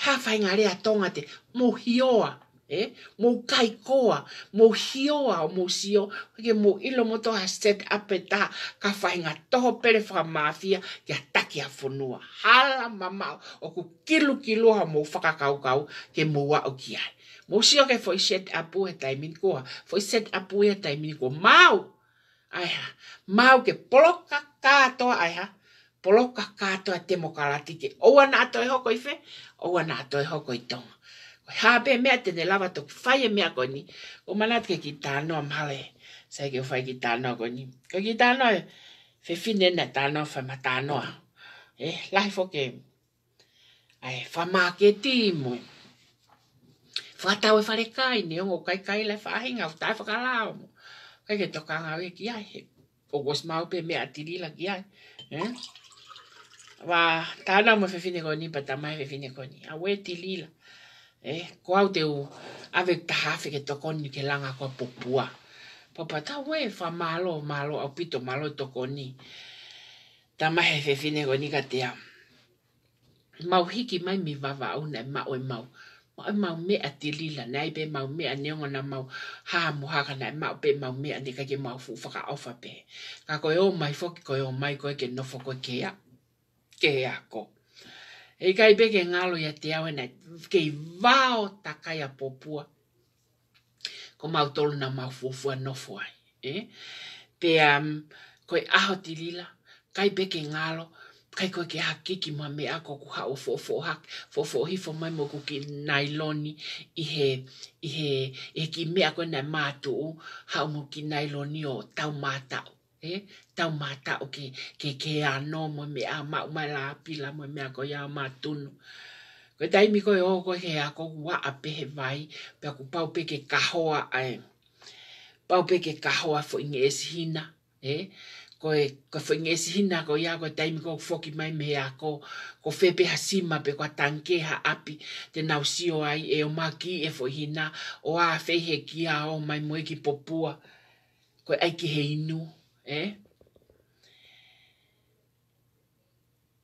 A: Ha whae ngare a tonga te mo hioa. Eh? Mo kai koa. Mo hioa o mo sio. Ke mo ilo mo toha set up e ta. Ka whae ngā toho pere wha mafia. Ke a taki a funua. Hala mamau. O ku kilu kilu ha mo whakakau kau. Ke mo wa o kiai. Mo si fo i set apu e taimin ko. Fo i set apu e taimin ko. Mau. Ai ha. Mau ke polo kakato ai ha. Polo kakato e temokalati ke. Owa na ato e hoko i fe. Owa na ato e hoko i tonga. Koi hape mea te ne lava tok faye mea ko O manat ke ki tano am hale. Sa ke fai ki tano ko Ko ki tano e. Fe fine na tano fa ma tano. Eh, lai fo ke. Ai, fa ma ke ti moe. Whatau e whare kai, ni ongo kai kai le whahinga, o tai whakala omo. Kai ke toka ngā we ki ai, he pokos mau pe mea tiri la ki ai. Eh? Wa tāna mo whewhine koni, pa tā mai whewhine koni. A we tiri la. Eh? Ko au te u, ave tahawhi ke tokoni ke langa kua popua. Papa, tā we wha malo, malo, au pito malo tokoni. Tā mai whewhine koni ka te am. Mau hiki mai mi vava au nei, mau e Mau o e mau mea te lila na e be mau mea ne ngon na mau haa muhaka na e mau be mau mea ne ka ke mau fu whaka awha pe. Ka koe o mai foki koe o mai koe ke nofo koe ke a. Ke a ko. E kai be ke ngalo ya te awe na ke vao takaya popua. Ko mau tolu na mau fu fu a nofo ai. Eh? Pe um, koe aho te lila. Kai be ke ngalo kai koe ke haki ki mua me ako ku hao fo fo hak, fo fo hi fo mai moku ki nailoni i he, i he, i he ki me ako nai mātu u hao mo ki nailoni o tau mātau. Eh? Tau mātau ke, ke ke anō mo me mau mai la apila mo me ako ya mātunu. Ko tai mi koe o koe ke ko wa ape pehe vai, pe ako pau pe ke kahoa ae. Pau pe ke kahoa fo inge e hina, Eh? ko e ko fenge si hina ko ya ko taimi ko foki mai me ya ko ko fe pe hasima pe ko tanke ha api te nau si o ai e o maki e fo hina o a fe he ki a o mai mo ki popua ko ai ki he inu e eh?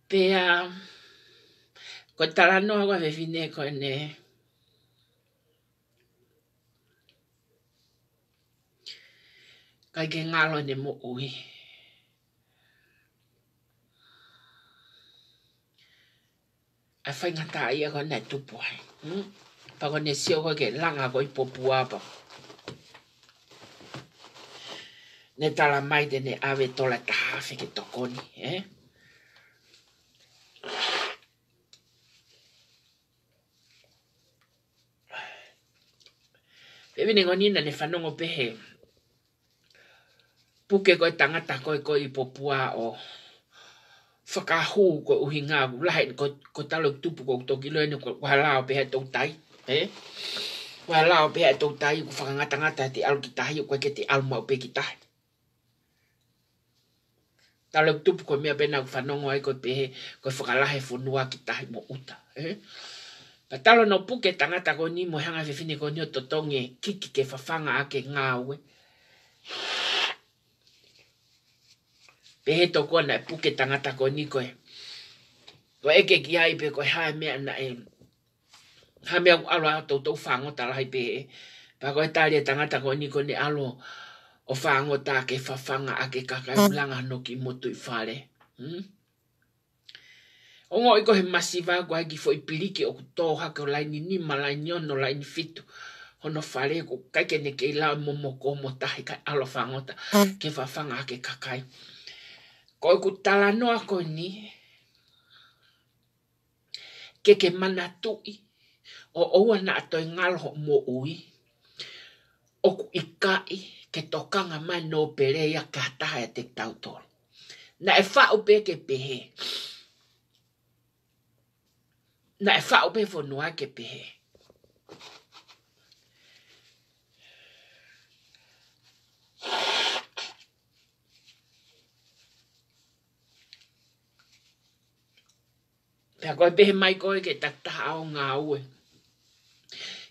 A: pe a ko talano no ko fe fine ko ne kai ke ngalo ne mo ui a fai ngata ai ako nai tupu hai. Hmm? Pako ne sio koe ke langa koe popu apa. Ne tala mai te ne ave tola ta hafe ke tokoni. Eh? Pepe ne koni na ne whanongo pehe. Puke koe tangata koe koe i popu a o. Pepe whakahu ko uhi ngā lahe ko, ko talo tupu ko toki lena ko lao pe hei tau tai. Eh? lao pe hei tau tai ko whakangatangata te alu ki tahi o koe ke te alu mau pe ki tahi. Talo tupu ko mea pena ko whanongo ai ko pe he ko whakalahe whanua ki tahi mo uta. Eh? Ka talo no puke tangata ko ni mo hanga whiwhine ko ni o totonge kiki ke whawhanga ake ngā ue. Eh? pehe to kona e puke tangata ko niko e. Ko eke ki hai pe koe hae mea na e. Hae mea ku alo ato to ufango talahi pehe. Pa koe tari e tangata ko niko ne alo o whaango tā ke whawhanga a ke kakai ulanga no ki motu i whare. Hmm? Ongo iko he masi vāko hai ki fōi piliki o kutō hake o laini ni malaini ono laini fitu. Hono whare ko kaike ne ke ilau momo kō mo tahi kai alo whaango ah. ke whawhanga a ke kakai ko ku tala noa ko ni ke ke mana tui o o ana to ngal ho mo ui o ku ikai ke tokanga mai no pere ya kata ya e te tautor na e fa o ke pehe na e fa o pe fo no ke pehe Pea koe pehe mai koe ke taktaha o ngā ue.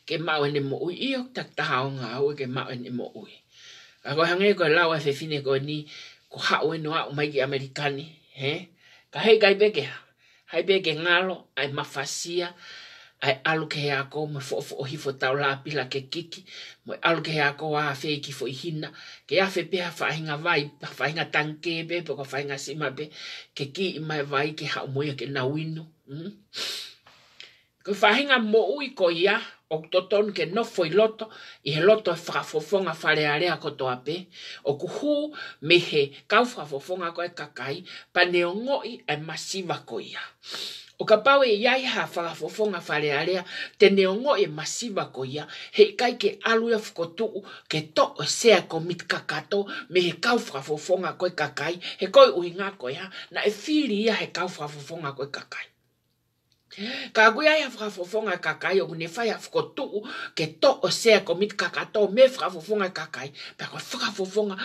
A: Ke mau ene mo ui i o taktaha o ngā ue ke mau ene mo ui. A koe hangi koe lawa se fine koe ni ko hao eno a umai ki Amerikani. He? Ka hei kai peke ha. Hai peke ngalo, ai mafasia, ai alu ke hea ko me fo fo hifo fo tau la pila ke kiki mo alu ke hea ko a fe ki fo hina ke a fe pe ha fa hinga vai fa hinga tanke be pe ko fa hinga sima be ke ki mai vai ke ha mo ke na wino Mm-hmm. Ko fahinga mo ui ko ia, o toton ke no foi loto, i he loto e whakafofonga whare area ko toa o ku hu me he kau whakafofonga ko e kakai, pa ne o ngoi e masiva ko ia. O ka pau e iai ha whakafofonga whare te ne o ngoi e masiva ko ia, he kai ke alu e whukotuu ke to o e sea ko mit kakato, me he kau whakafofonga ko e kakai, he koi uinga ko ia, na e whiri ia he kau whakafofonga ko e kakai. kaguya ya frafofonga kakai oku ne fa ya foko tuku ke to o sea komiti kaka to me frafofonga kakai pa ko frafofonga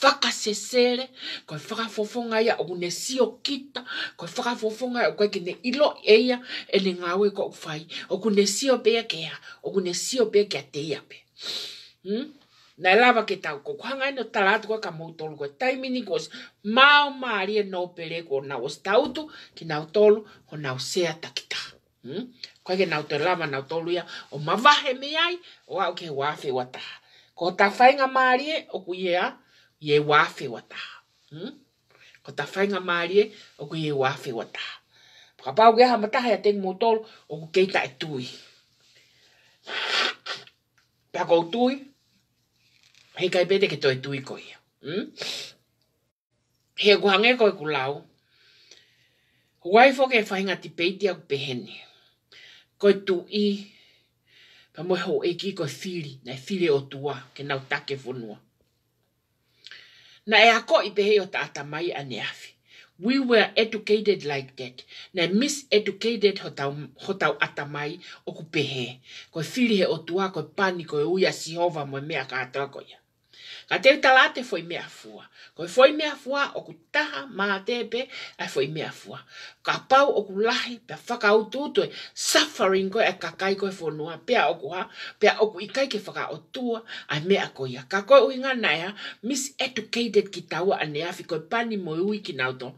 A: fakasesele ko frafofonga ya oku ne sio kita ko frafofonga oku ke ne ilo eya ele ngawe ko fai oku ne sio pe ya ke ya oku ne sio pe ke te ya pe hmm? na lava ke tau ko kwanga no talatu ka ka mautolu ko taimini mini kos mao maari e no pere ko na os tautu ki na utolu ho na usea takita hmm? kwa ke na utolama na utolu ya o mavahe me o au ke wafe wata ko ta fainga maari e o kuyea ye wafe wata hmm? ko ta fainga maari e o kuyea wafe wata ka pau ge ha mata ha teng motor o keita e tui pa ko hei kai pete ke toi tui koi. Mm? Hei ku hange koi ku lau, waifo ke whahinga ti peiti au pehene, koi tu i, pa moe ho eki koi whiri, nei whiri o tua, ke nau take vonua. Na e ako i pehe o ta mai a neafi. We were educated like that. Na miseducated ho tau atamai o ku pehe. Ko he o tua, ko pani, ko uia si hova mo mea ka atoa ko ia. Ka te utala te foi mea fua. Koe foi mea fua o ku taha maa tepe ai foi mea fua. Ka pau o ku lahi pia whaka ututue suffering koe e kakai koe fonua pia o ku ha. Pia o ku ikai ke whaka o tua ai mea koe ia. Ka koe uinga nai ha miseducated ki taua anea fi koe pani moe ui ki nauto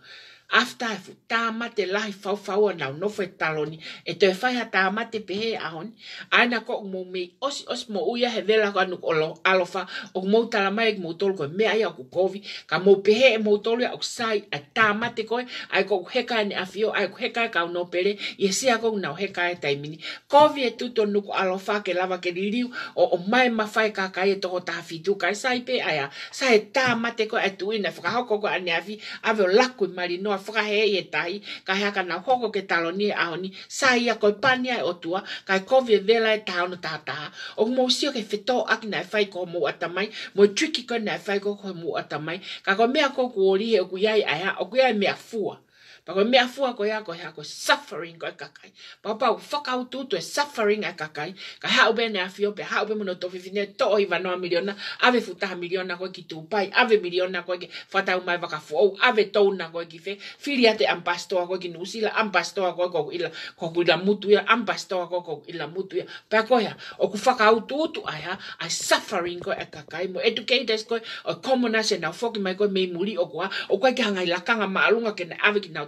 A: after e fu tāma te lahi whauwhaua nau nofu e taloni, e te whai ha tāma te pehe ahon, ana ko mo mou os os mo uya he vela ko anu o alofa, o mou tala mai mo mou tolu koe mea ia kovi, ka mo pehe mo mou tolu ia o sai a tāma te koe, ai ko heka ane afio, ai ko heka ka no pere, i e sia ko nau heka e taimini. Kovi e tuto nuku alofa ke lava ke ririu, o o mai mawhai ka kai e ta taha fitu, ka sai pe aia, sai tāma te ko e ina whakahoko ko ani afi, ave o laku mari noa whakahe e tai, ka hea kana hoko ke talo ni e aoni, sa ia pania pani ai otua, kai kovia e vela e taono tata O mō sio ke whetō aki nai whai ko mō atamai, mo tricky ko nai whai ko koi mō atamai, ka ko mea koko o rihe o kuiai aia, o kuiai mea fua. pa koe mea fua koe a koe a koe suffering koe kakai. Pa pa u whakau e suffering a kakai, ka hau bene a fio pe, hau be mono tō whiwhine, tō i miliona, ave futaha miliona koe ki tūpai, ave miliona koe ki whatau mai waka fuou, ave tōuna koe ki whe, whiria te ampastoa koe ki nusila, ampastoa koe koe ila, koe koe ila mutuia, ampastoa koe koe ila mutuia, pa koe ha, o ku whakau tūtu ai suffering koe a kakai, mo educators koe, o commoners e nau whoki mai koe mei muri o kua, ki hangai lakanga maalunga ke ave ki nau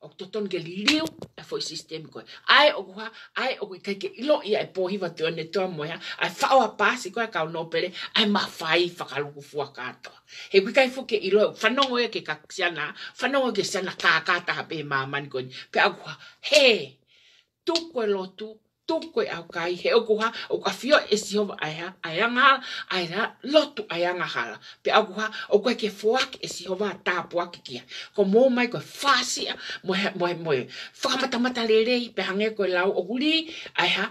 A: o toton ke liu e foi system ko ai o ha ai o ke ke lo ia e pohi va te ne to moya ai fa o pa si ko ka no pere ai ma fai fa ka lu fu ka to he ku kai fu ke ilo fa no o e ke ka xiana fa no o ke xiana ta ka ta be ma man ko pe a ku he tu ko lo tu tuko e au kai he o kuha o ka fio e si hova aia aia ngala aia lotu aia ngala pe au koha, o kua ke fuak e si hova tapu a kikia ko mō mai koe fasia moe moe moe whakapata mata lerei pe hange koe lau o guli ha,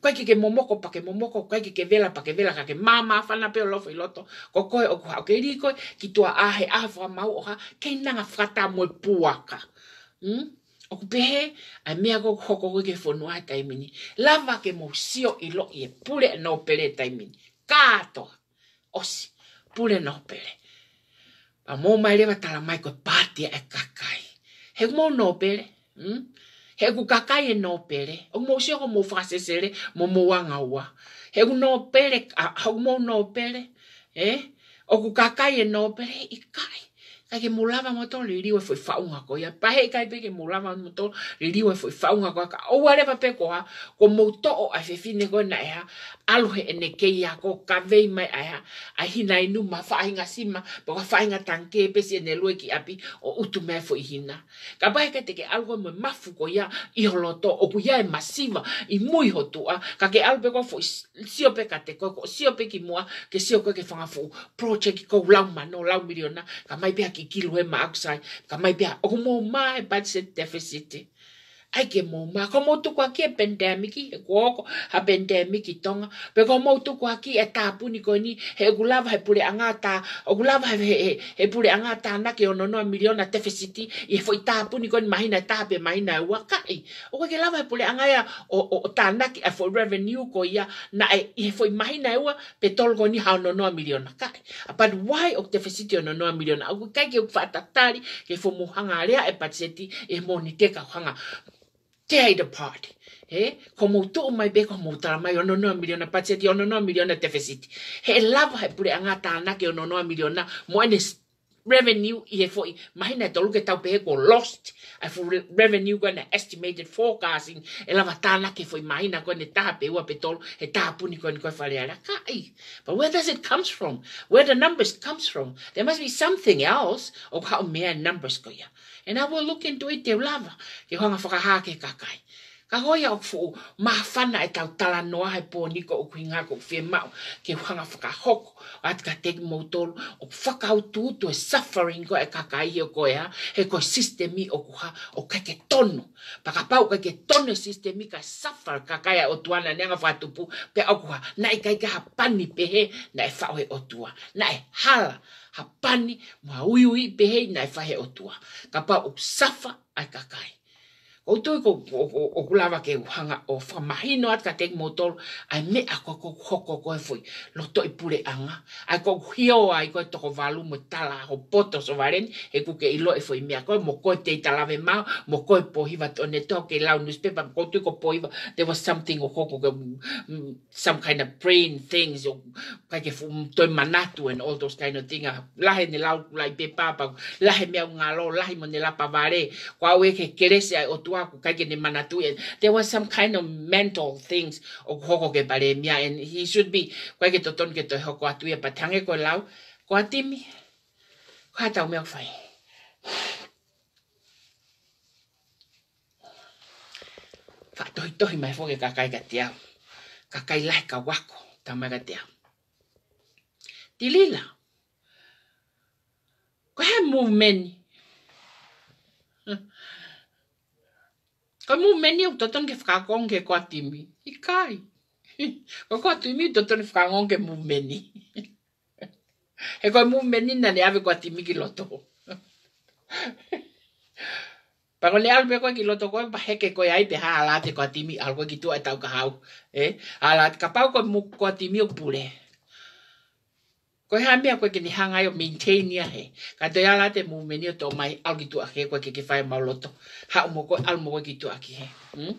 A: kua ke ke momoko pake momoko kua ke ke vela pake vela ka ke mama whana pe o lofo i loto ko koe o kuha o ke rikoe ki tua ahe ahe whakamau o ha kei nanga whakata moe puaka Mm? o ku pehe a mea ko koko ko ke whonua taimini. Lava ke mo sio i lo i e pule no pere taimini. Kato. Osi. Pule no pere. Pa mō mai lewa tala mai ko pātia e kakai. He mō no pere. Hmm? He ku kakai e no pere. O mō sio ko mō whasesere mō mō wanga ua. He ku no pere. Ha mō no pere. Eh? O ku kakai e no pere i kai e ke mulawa moto li liwe fwe faunga ko ya pahe ka ipe ke mulawa moto li liwe fwe faunga ko ka owa lepa peko ha ko moto o afefine ko na ya aluhe e ne kei a ko ka vei mai a ha a hina inu ma whaenga sima pa ka whaenga tanke e pesi e ne lue ki api o utu mea fo i hina. Ka bai ka teke aluhe mo mafu ko ia i holoto o ku ia e masiva i mui ho tua ka ke aluhe kwa fo siope ka te koe siope ki mua ke sio koe ke whanga fo project ko lau mano lau miliona ka mai pia ki kilu e ma akusai ka mai pia o mo mai bat se deficit. Deficit ai ke mo ma ko mo kwa ki e pandemic he ko ha pandemic tonga pe ko mo tu kwa ki e tapu ni ko ni he gulava he pure angata o gulava he he he pure angata na ke ono no million na tefesiti e foi ta ni ko ni mahina tape mahina wa kai o ke lava he pure angaya o o tanda ki for revenue ko ya na e foi mahina wa pe tolgo ni ha ono no million kai but why o tefesiti ono no million o kai ke fatatari ke fo mo hanga ria e patseti e moniteka hanga teaira party he eh? komo to mai be komo tara mai ono no miliona pacheti ono no miliona deficit he lava he pure anga tana ke ono no miliona mo ene revenue i fo mahina to luke tau pe ko lost i for revenue gonna estimated forecasting e lava tana ke fo mahina ko ne tape wa petol he tapuni ko ni ko fale ala kai but where does it comes from where the numbers comes from there must be something else of how mere numbers go ya yeah. And I will look into it, dear lover. Ke hoanga whakahake kakai. Ka hoi au fuu, maha whana e tau tala noa hai pō niko o kui ngā kō whie mau. Ke hoanga whakahoko, at ka teki mautolo, o whakautu utu e suffering ko e kakai hio ko ea, he ko sistemi o kuha, o keke tono. Pa ka pau keke tono sistemi ka suffer kakai o tuana nenga whatupu, pe o kuha, na e kai kaha pani pehe, na e whao he o tua, Na e hala hapani mua uiui pehei nai otua ka pa usafa ai kakai ko to ko o kulava ke hanga o fa mahino at katek motor ai me ako ko hoko ko e foi lo to ipure anga ai ko hio ai ko to ko valu mo tala ho poto so varen e ku ilo e foi me ako mo ko te tala ve ma mo ko po to ne to ke la un spepa ko to ko po there was something o hoko ko mm, some kind of brain things o ka ke fu to manatu and all those kind of thing lahe he ne la la pe papa lahe he me un la he mo ne la pavare ko au e ke kerese o tu wa ku kage ni manatu and e. there was some kind of mental things o hoko ke pare mia and he should be kwa ke toton ke to hoko atu e patange ko lau ko atimi ko ata o meu fai fa toi toi mai foke kakai ka tiao kakai lai ka wako tamaga tiao tilila ko he movement Kwa moun meni, wototon ke fkakon ke kwa timi. Ikai. Kwa kwa timi, wototon ke fkakon ke moun meni. He kwa moun meni, nan e avi kwa timi ki loto. Pakon e alpe kwa ki loto, kwa e pa heke kwa ya ipe ha alate kwa timi, alwe ki tou e tau ka haw. E, alate kapaw kwa timi wopule. Koe hea mea koe ke ni hanga yo maintain ya he. Ka te ala te mūmeni o tō mai al ki tuake koe ke ke whae mauloto. Ha umo koe al mo koe ki tuake he. Hmm?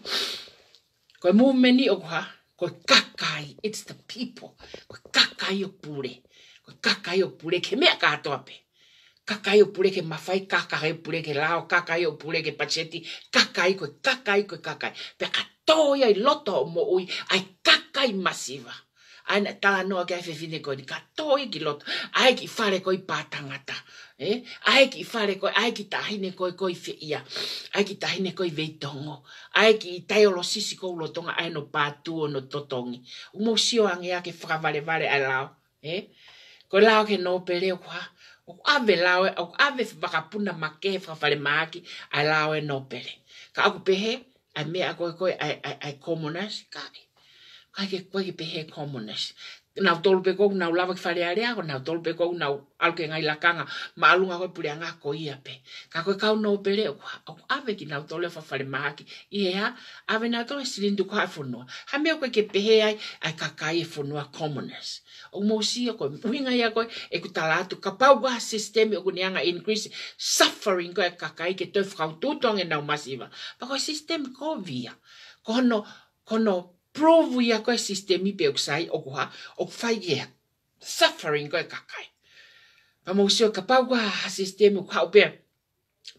A: Koe mūmeni o koha, ko kakai, it's the people. Ko kakai o pūre. Koe kakai o pūre ke mea ka hatoa pe. Kakai o pūre ke mawhai, kakai o pūre ke lao, kakai o pūre ke pacheti. Kakai ko kakai ko kakai. Pea katoia i loto mo ui, ai kakai masiva. Aina na tala noa ke fefine koe, ni katoa ki loto, ai ki fare koe pātangata, eh? ai ki fare koe, ai ki tahine koe koe feia, ai ki tahine koe veitongo, ai ki taiolo sisi koe ulotonga, ai no pātuo no totongi, umo sio ange ake whakavare vare ai lao, eh? koe lao ke no pereo kua, o ave lao, e, o ave whakapuna make whakavare maaki, ai lao e no pere, ka aku pehe, ai mea koe koe, ai, ai, ai komonasi kai, ai ke koe ki pehe komunis. na tolu pe kou, nau lawa ki whare are ako, tolu pe kou, nau alu ngai lakanga, ma alu ngakoe pule anga ko ia pe. Ka koe kau nou pere, au ave ki nau tolu e whare maaki, i ea, ave na to e silindu ko hae whonua. Ha mea koe ke pehe ai, ai ka kai e whonua komunis. Au mou si ako, uinga ia koe, e ku tala ka pau waha sistemi o e kuni anga increase, suffering ko ka kai ke tue whakau tūtonge nau masiva. Pa koe sistemi ko via, kono, kono, kono, provuia ya koe sistemi peuksai o koha o faie suffering koe kakai. Pa mousio kapau koha ha sistemi koha ope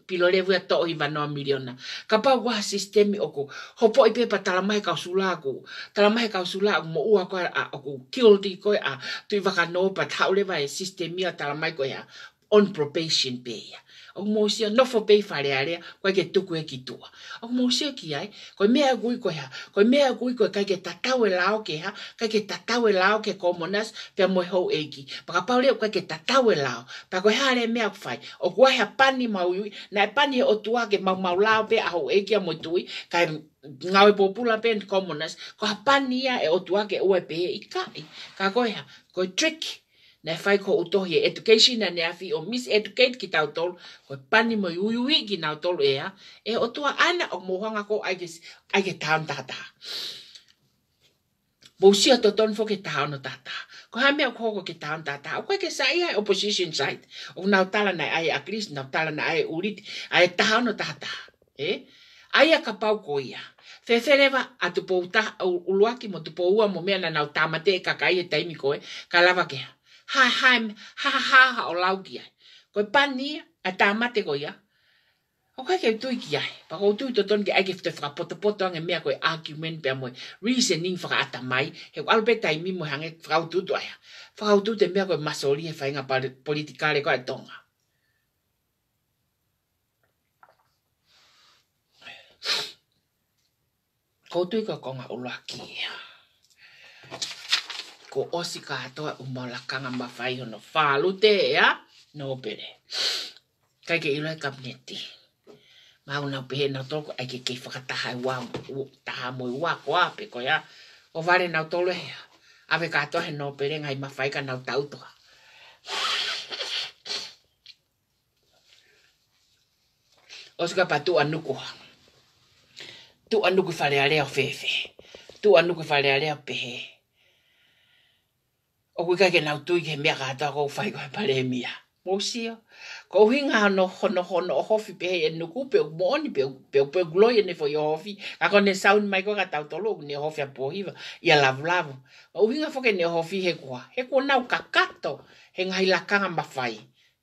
A: pilolevu ya tohi noa miliona. Kapau koha sistemi oku hopo ipe pa talamai kau sulaku. Talamai kau sulaku mo ua koe a oku kildi koe a tui pa tau lewa e sistemi a talamai koe a on probation pe ya. au mosia nofo pei fare ale ko ke tuku e kitua au mosia ki ai ko me agui ko ha ko me agui ko ka ke tatau e lao ke ha ka ke tatau e lao ke komonas pe mo ho egi pa ka paule ko ke tatau e lao pa ko hare me ak fai o ko ha pani maui na pani o tua ke ma ma lao pe a ho egi mo tui ka ngawe popula pe komonas ko ha pani ya e o tua ke o pe i ka ka ko ha ko trick nei fai ko utohi e education na nea fi o mis educate ki tau tolu, ko e pani mo iui iui ki nau tolu ea, e o tua ana o mohanga ko aige, aige taon tata. Bo usia to tonu fo ke taon o tata. Ko hame o koko ke taon tata. O koe ke sa ia e opposition side. O nau tala nai ai a Chris, nau tala nai ai uriti, ai taon o tata. Eh? Ai a kapau ko ia. Fefereva a tupo uta, uluaki mo tupo ua mo mea na nau tamate e kakai e taimiko e, kalava kea ha ha ha ha ha o lau ki ai. Koe pani a tā mate koe ia. O koe kei tui ki ai. Pa koe tui toton ki ai ke fitoi whakapoto poto ange mea koe argument pia moe reasoning whaka ata mai. He ko alupe tai mi moe hange whakau tutu aia. Whakau tutu mea koe masoli he whainga politikare koe tonga. Koutui ka konga ulua kia ko osi ka atoa umolakanga mawhai hono whālute e a nōpere. Kai ke iloi e kabineti. Mā unau pehe nau tōku ai ke kei whakataha i e wāmu, taha mui wā ko ape ko ia. O whare nau tōlu e hea. Awe ka atoa he nōpere ngai mawhai ka nau tautoha. Osi ka patu anukuha. Tu anuku whare alea o whewe. Tu anuku whare alea o pehe. Tu anuku whare alea o pehe o kuika ke nau tui ke mea kata kou whai koe paremia. e Mousia, ko hinga ngā no hono hono o hofi pe hei enu ku peo mooni peo peo peo gloi ene fo yo hofi. Kako ne saun mai koe kata utolo ku hofi a pohiva, ia lavu lavu. O hui foke ne hofi he kua, he kua nau kakato he ngai lakanga mawhai.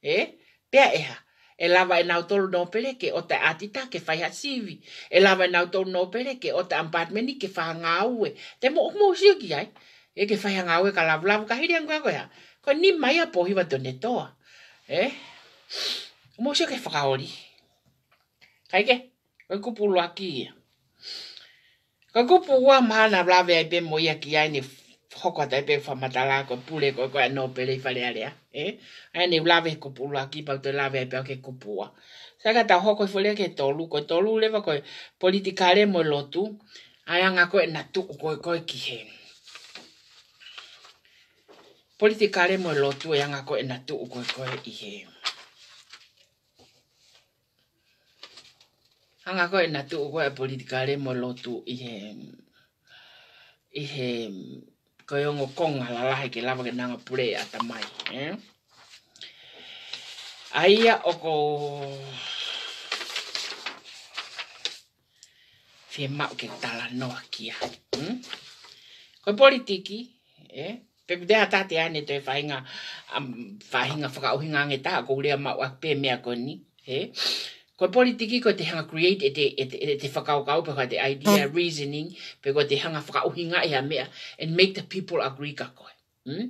A: E, eh? pea eha, e lava e nau tolu no pereke o te atita ke fai ha sivi. E lava e nau tolu no pereke o te ampatmeni ke whaanga aue. Te mo o mousia ki ai e ke fai hanga e ka lavu lavu ka hiri angua koea. Ko ni mai a pohiwa tone toa. Eh? Mo se ke whakaori. Kaike, ko kupu lua ki ia. Koe kupu ua maana lavu ai pe mo ia ki ai ni hoko atai pe whamatala koe pule koe koe anō pere i whare alea. Eh? Ai ni lavu ai kupu lua ki pautu lavu ai pe ke kupu ua. Saka ta hoko i fulea ke tolu, koe tolu lewa koe politikare mo lotu. Ai anga koe na tuku koe koe ki politikare re mo lo tu e ko ako e ena tu ko ko i he ko ako ena tu ko e politika mo lotu tu i he i he ko yo ngo kong ala lahe ke la ke nanga pure e ata mai eh aia o ko fie mau ke tala noa kia. Mm? Koe politiki, eh? pe pe ta ane te fainga um, fainga fa o ngeta ko le ma wa pe me ko ni he ko politiki ko te hanga create e te e te fa ka ka te idea mm. reasoning pe ko te hanga fa o hinga ia e me and make the people agree ka ko hm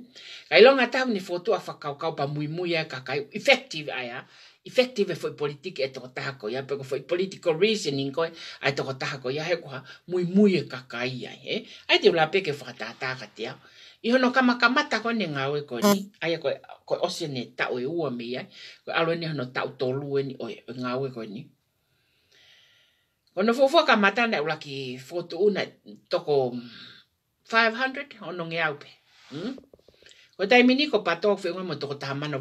A: kai longa ta ni foto a fa pa mui mui ya ka kai effective aya effective foi e politiki e to ta ko ya pe ko foi political reasoning ko ai to taha ko ya he ko mui mui ka kai ya he ai te la pe ke fa ta ta i hono kama kamata ta ni ngawe ko ni ai koe ko ose ni ta o u mi ai ko alo ni hono ta o e ni o e ngawe ko ni ono fo fo kama ta na ulaki foto una toko 500 ono nge au pe hmm? ko tai mini ko pato fe ngamo toko ta mano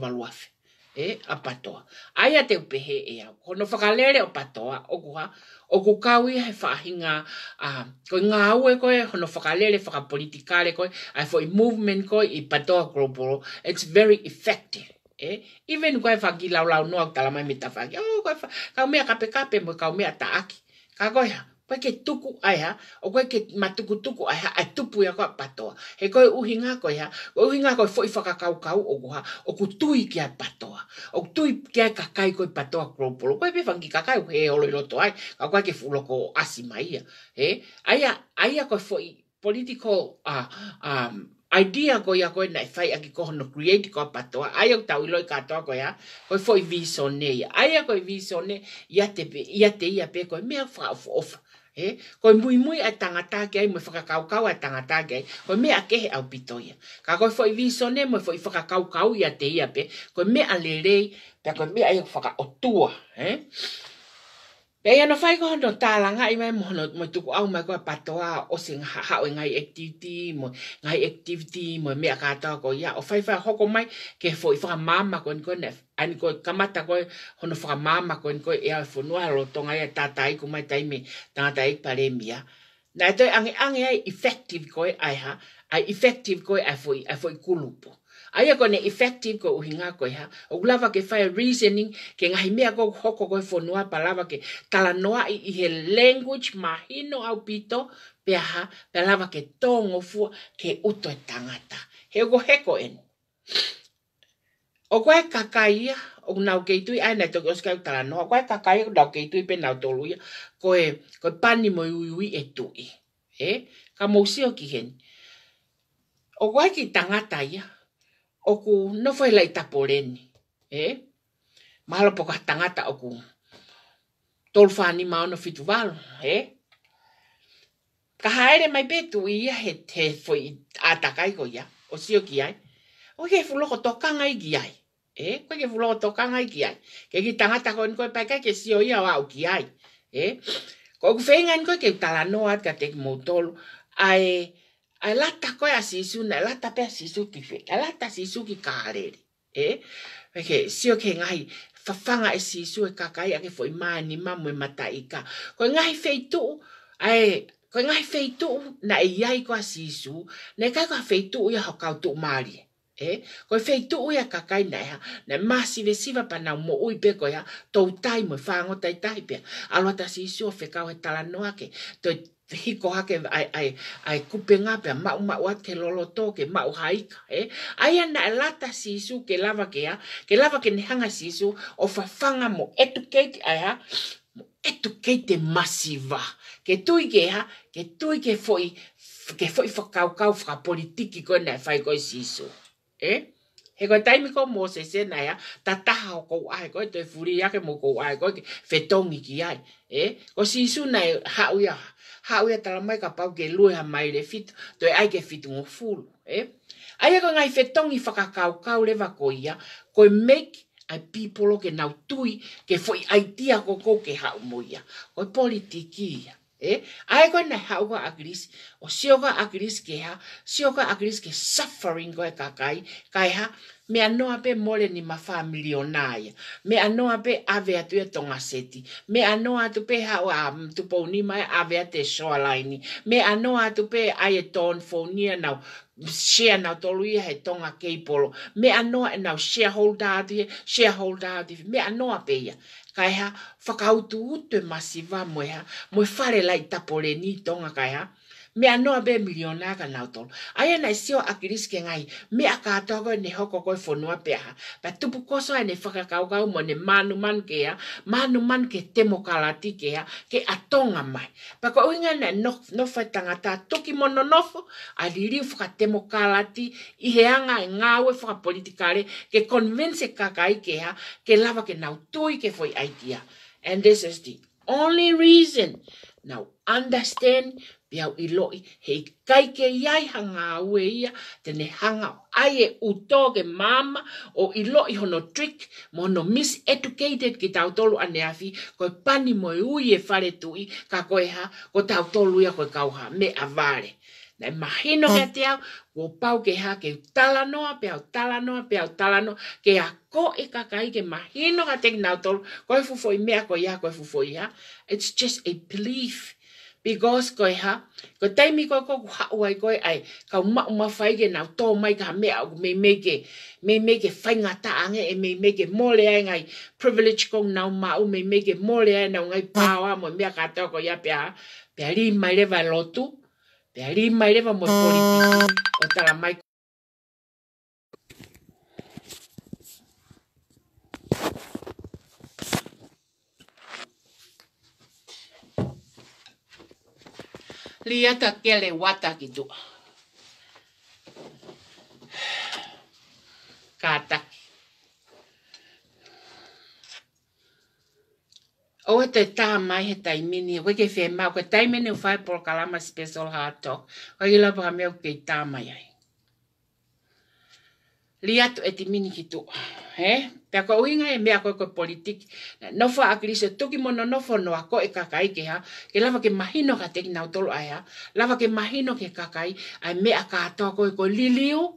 A: e a patoa. Ai a te upehe e au. Ko whakalere o patoa, o kuha, o ku kaui hai whaahinga, uh, koi ngā aue koe, ko no whakalere, whakapolitikare koe, ai fo i movement koe i patoa groboro, it's very effective. E, even koe whaki lau lau noa, tala mai me ta whaki, oh, kau mea kape kape, mo kau mea ta aki. Ka koe Pai ke tuku ai ha, o koe ke matuku tuku ai ha, ai tupu ia koe patoa. He koe uhinga koe ha, koe uhinga koe fo'i whakakau kau o koha, o ku tui ki ai patoa. O ku tui ki ai kakai koe patoa kropolo. Koe pewhangi kakai o he olo iloto ai, ka koe ke fuloko asi mai ia. He, aia, aia koe fo'i political uh, idea koe ia koe nai whai aki koho no create koe patoa. Aia koe tau iloi katoa koe ha, koe fo'i visone ia. Aia koe visone ia te, ia te ia pe koe mea whaofa he eh? ko mui mui a tangata ta ke mo fa ka ka a tangata ta ke ko me a ke au pitoia ka ko foi viso so ne mo foi faka kau kau ia te ia pe ko me a lere pe ko me ai faka ka o tua he eh? Ya ya no fai ko hondo tala nga i mai mo mo tuku au mai ko patoa o sing ha ha o e ngai activity mo ngai activity mo me aka ta ko ya o fai fai hoko mai ke fo i fa mama ko ko ne an ko kamata ko hono fa mama ko ko e fo no alo to ngai ta tai ko mai tai me ta tai pare mia na te ang ang ai effective ko ai ha ai effective ko ai fo ai fo kulupo. aia kone effective ko uhinga ko ha o lava ke fire reasoning ke ngai mea ko hoko ko fonua palava ke talanoa i he language mahino au pito pe ha palava ke tongo fu ke uto e tangata he go heko en o koe kakaia o nau keitui ai nei toki oskau noa, o koe kakaia o nau keitui pe nau toluia koe, koe pani mo uiui e tui. E? Eh? Ka mousio ki hen, O koe ki tangata ia. oku no foi lai tapoleni e eh? malo poko tangata oku tolfa ni ma ono fitu val e eh? ka haere mai betu ia he te foi atakai go ya o sio ki ai o ke fulo tokan tokanga ki ai e eh? ko ke fulo tokan ai ki ai ke ki tangata ko ni ko pa ke sio ia wa o ki ai e eh? ko ku fenga ni ko ke tala at ka tek motol ai ai lata koe a sisu na lata pe a sisu ki whi. Ai lata sisu ki ka arere. E? Weke, sio ke ngahi fafanga e sisu e kakai ake fo i maani mamu e mata i ka. Koe ngahi feitu, ai, koe ngahi feitu na e iai koe a sisu, na e kai koe feitu i a hokau tu maari e. E? Koe feitu i a kakai na ea, na ma sive siva pa nau mo ui pe koe a, tau tai mo e whaangotai tai pe. Alua ta sisu o fekau he talanoa ke. Toi hiko hake ai ai ai kupenga pe ma ma wat ke lolo to ke ma hai e eh? ai ana lata sisu ke lava ke ke lava ke nehanga sisu o fa fanga mo etukate ai ha mo etukate masiva ke tui ke ha ke tui ke foi ke foi fo kau kau fra politiki ko na fai ko sisu e He ko taimi ko mo se se na ya, ta taha o kou ae koe, te furi ya ke mo kou ae koe, fetongi ki ae. E, eh? ko si su na hau ya, ha ue tala mai ka pau ke lue ha mai le fit, to ai ke fit ngō fulu. Eh? Ai aka ngai whetongi whakakau kau le wako ia, ko e make ai pipolo ke nau tui ke foi ai tia ko ko ke hau moia. Ko politiki ia. Eh? Ai ko na hau ka agris, o sioka agris ke ha, sioka agris ke suffering koe kakai, kai ha, me ano ape mole ni ma family onai me ano ape ave atu e tonga seti me ano atu pe ha o am mm, tu ni mai ave te shoalaini me ano atu pe ai e ton fonia na share na tolu ia he tonga keipolo me ano na shareholder di shareholder di me ano ape ia kai ha fakautu utu e masiva moe mo fare lai tapole ni tonga kai ha me anoa be miliona ka nao tolo. Aya na isio akiriske ngai, me akato ako ne hoko koi fonua peha. Pa tupu koso ane whaka kau kau mo ne manu man kea, manu man ke temo kalati kea, ke atonga mai. Pa ko uinga na nofa e tangata, toki mono nofo, a liri whaka temo kalati, iheanga e ngawe whaka politikare, ke konvense kakai kea, ke lava ke nao tui ke foi aitia. And this is the only reason. Now, understand pia i loi hei kai ke iai hanga aue ia tene hanga ai e uto ke mama o i loi hono trick mo no miseducated ki tau tolu ane afi koe pani moe ui e fare tui ka koe ha ko tau tolu ia koe kauha me avare Nei mahino ke mm. te au, wo pau ke ha ke talanoa, pe au talanoa, pe au talanoa, ke a ko e kakai ke mahino ka teki nautolo, koe fufoi mea, koe ia, koe fufoi ia. It's just a belief. It's just a belief because ko ha ko tai mi ko ko ha wai ko ai ka ma ma fai ge na to mai ka me au me me ge me me ge fai nga ta ange e ai ngai privilege ko nau ma u mege me ge mole na ngai pawa mo me ka to ko ya pia pia ri mai le lotu pia ri mai le va mo politi o ta mai Lia ata kele wata ki tu. Kata. O te tā mai he tai mini, Weke ke whee mau, ke tai mini o whae pol kalama special hard talk, o i labu ha meo ke i tā mai ai. Li atu e te mini ki tu. He? Pea ko uinga e mea koe koe politiki. Nofa a kilise tuki mono nofo noa ko e kakai ke ha. Ke lava ke mahino ka teki nao tolo aia. Lava ke mahino ke kakai. Ai mea ka atoa koe koe liliu.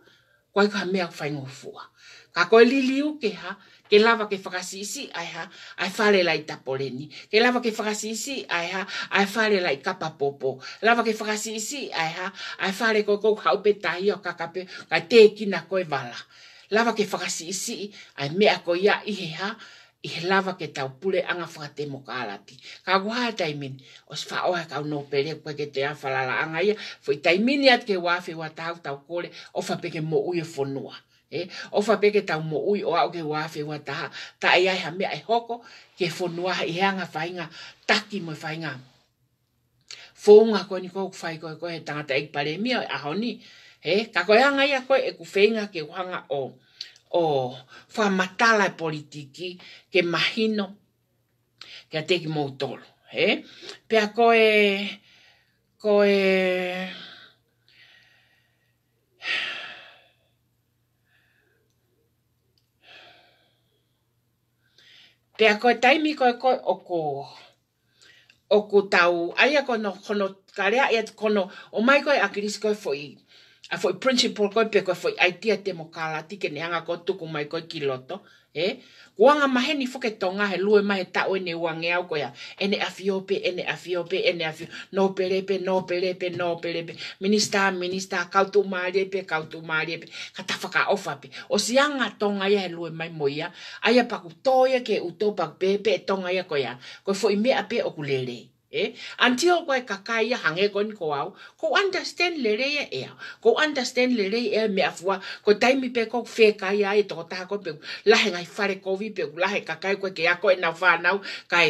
A: Koe koe mea kwa ingofua. Ka koe liliu ke ha. Ke lava ke whakasisi ai ha. Ai fale lai tapoleni. Ke lava ke whakasisi ai ha. Ai fale lai kapapopo. Lava ke whakasisi ai ha. Ai fale koe koe haupe tahi o kakape. Kai teki na koe vala. Kai teki na koe vala lava ke whakasi isi i, ai mea ko ia ihe ha, i he lava ke tau pule anga whakate mo ka alati. Ka waha e taimin, o se wha oha kau nō pere kwa ke te awhalala anga ia, fwi taimini at ke wafe wa tau tau kore, o peke mo uye fonua E, o eh? wha peke tau mo ui o au ke wafe wa taha, ta ai e ai ha mea e hoko ke fonua i hanga whainga, taki mo whainga. Fōunga koe ni kōku koe koe he tangata ek mia, ahoni, he ka ko yanga ya ko e ku feinga ke wanga o o fa matala e politiki ke mahino ke te ki mo tolo he pe a ko e ko e Pe a koe taimi koe koe o ko o ko tau ai aia no kono karea e kono o mai koe e kiris koe fo i a foi principal ko pe ko foi idea te mo kala ti ke nianga ko tu mai ko kiloto e eh? wanga mahe ni foke tonga he lue mai ta o e ne wange au koia ene afiope ene afiope ene afi no pelepe no pelepe no pelepe minister minister kautu mari pe kautu mari pe kata faka ofa pe o sianga tonga ia he lue mai moia aia paku toia ke utopa pe tonga ia ya ko foi me ape okulele kulele eh antio ko ka kai ya hange kon ko au ko understand le re ya e ko understand le re e eh, me afwa ko time pe ko fe kai ya e eh, to ta ko pe la hen ai fare ko vi pe la he ka kai ko ke ya ko e na fa nau kai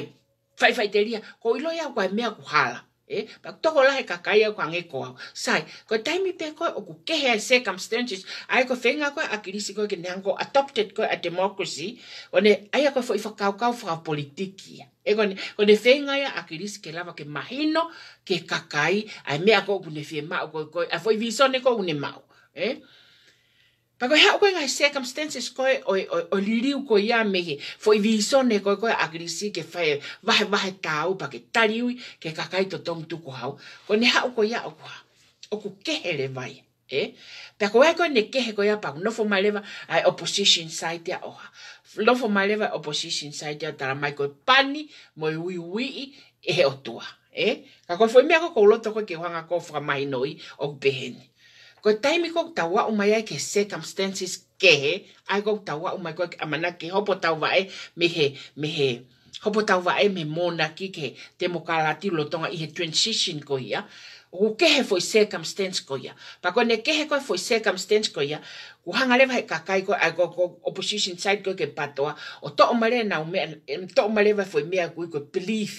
A: fai fai teria ko ilo ya kwa mea kuhala e pa toko lahe ka kai au kwa ngeko au. Sai, ko taimi pe koe o ku kehe ai circumstances, ai ko whenga koe a kirisi koe ki neango adopted koe a democracy, o ne ai a koe fo i whakau kau whaka politiki. E kone, kone whenga ia a kirisi ke lava ke mahino ke kakai, ai mea koe kune whie mau koe koe, a fo i visone koe une mau. Eh? Pa koe hao koe ngai circumstances koe o, o, o liriu koe ia mehe. Fo i visone koe koe agrisi ke whae vahe vahe tāu pa ke tariui ke kakai to tong tuku hau. Ko ne hao koe ia oku hau. Oku kehele vai. Eh? Pa koe koe ne kehe koe ia pa nofo maleva ai opposition side ia oha. Nofo maleva opposition side ia tara mai koe pani mo i ui ui i e he otua. Eh? Ka koe foi mea koe koe loto koe ke huanga koe whakamahinoi o behenu. Ko taimi kok tawa o mai ke circumstances ke he, ai kok tawa o mai ko amana ke hopo tawa e me he me he. Hopo tawa e me mona ki ke te mokalati lo tonga i he transition ko ia. O ke he foi circumstance ko ia. Pa ko ne ke he koe foi circumstance ko ia, ku hanga lewa he kakai ko ai koko opposition side ko ke patoa. O to o mare na ume, to o mare foi mea kui ko belief. Belief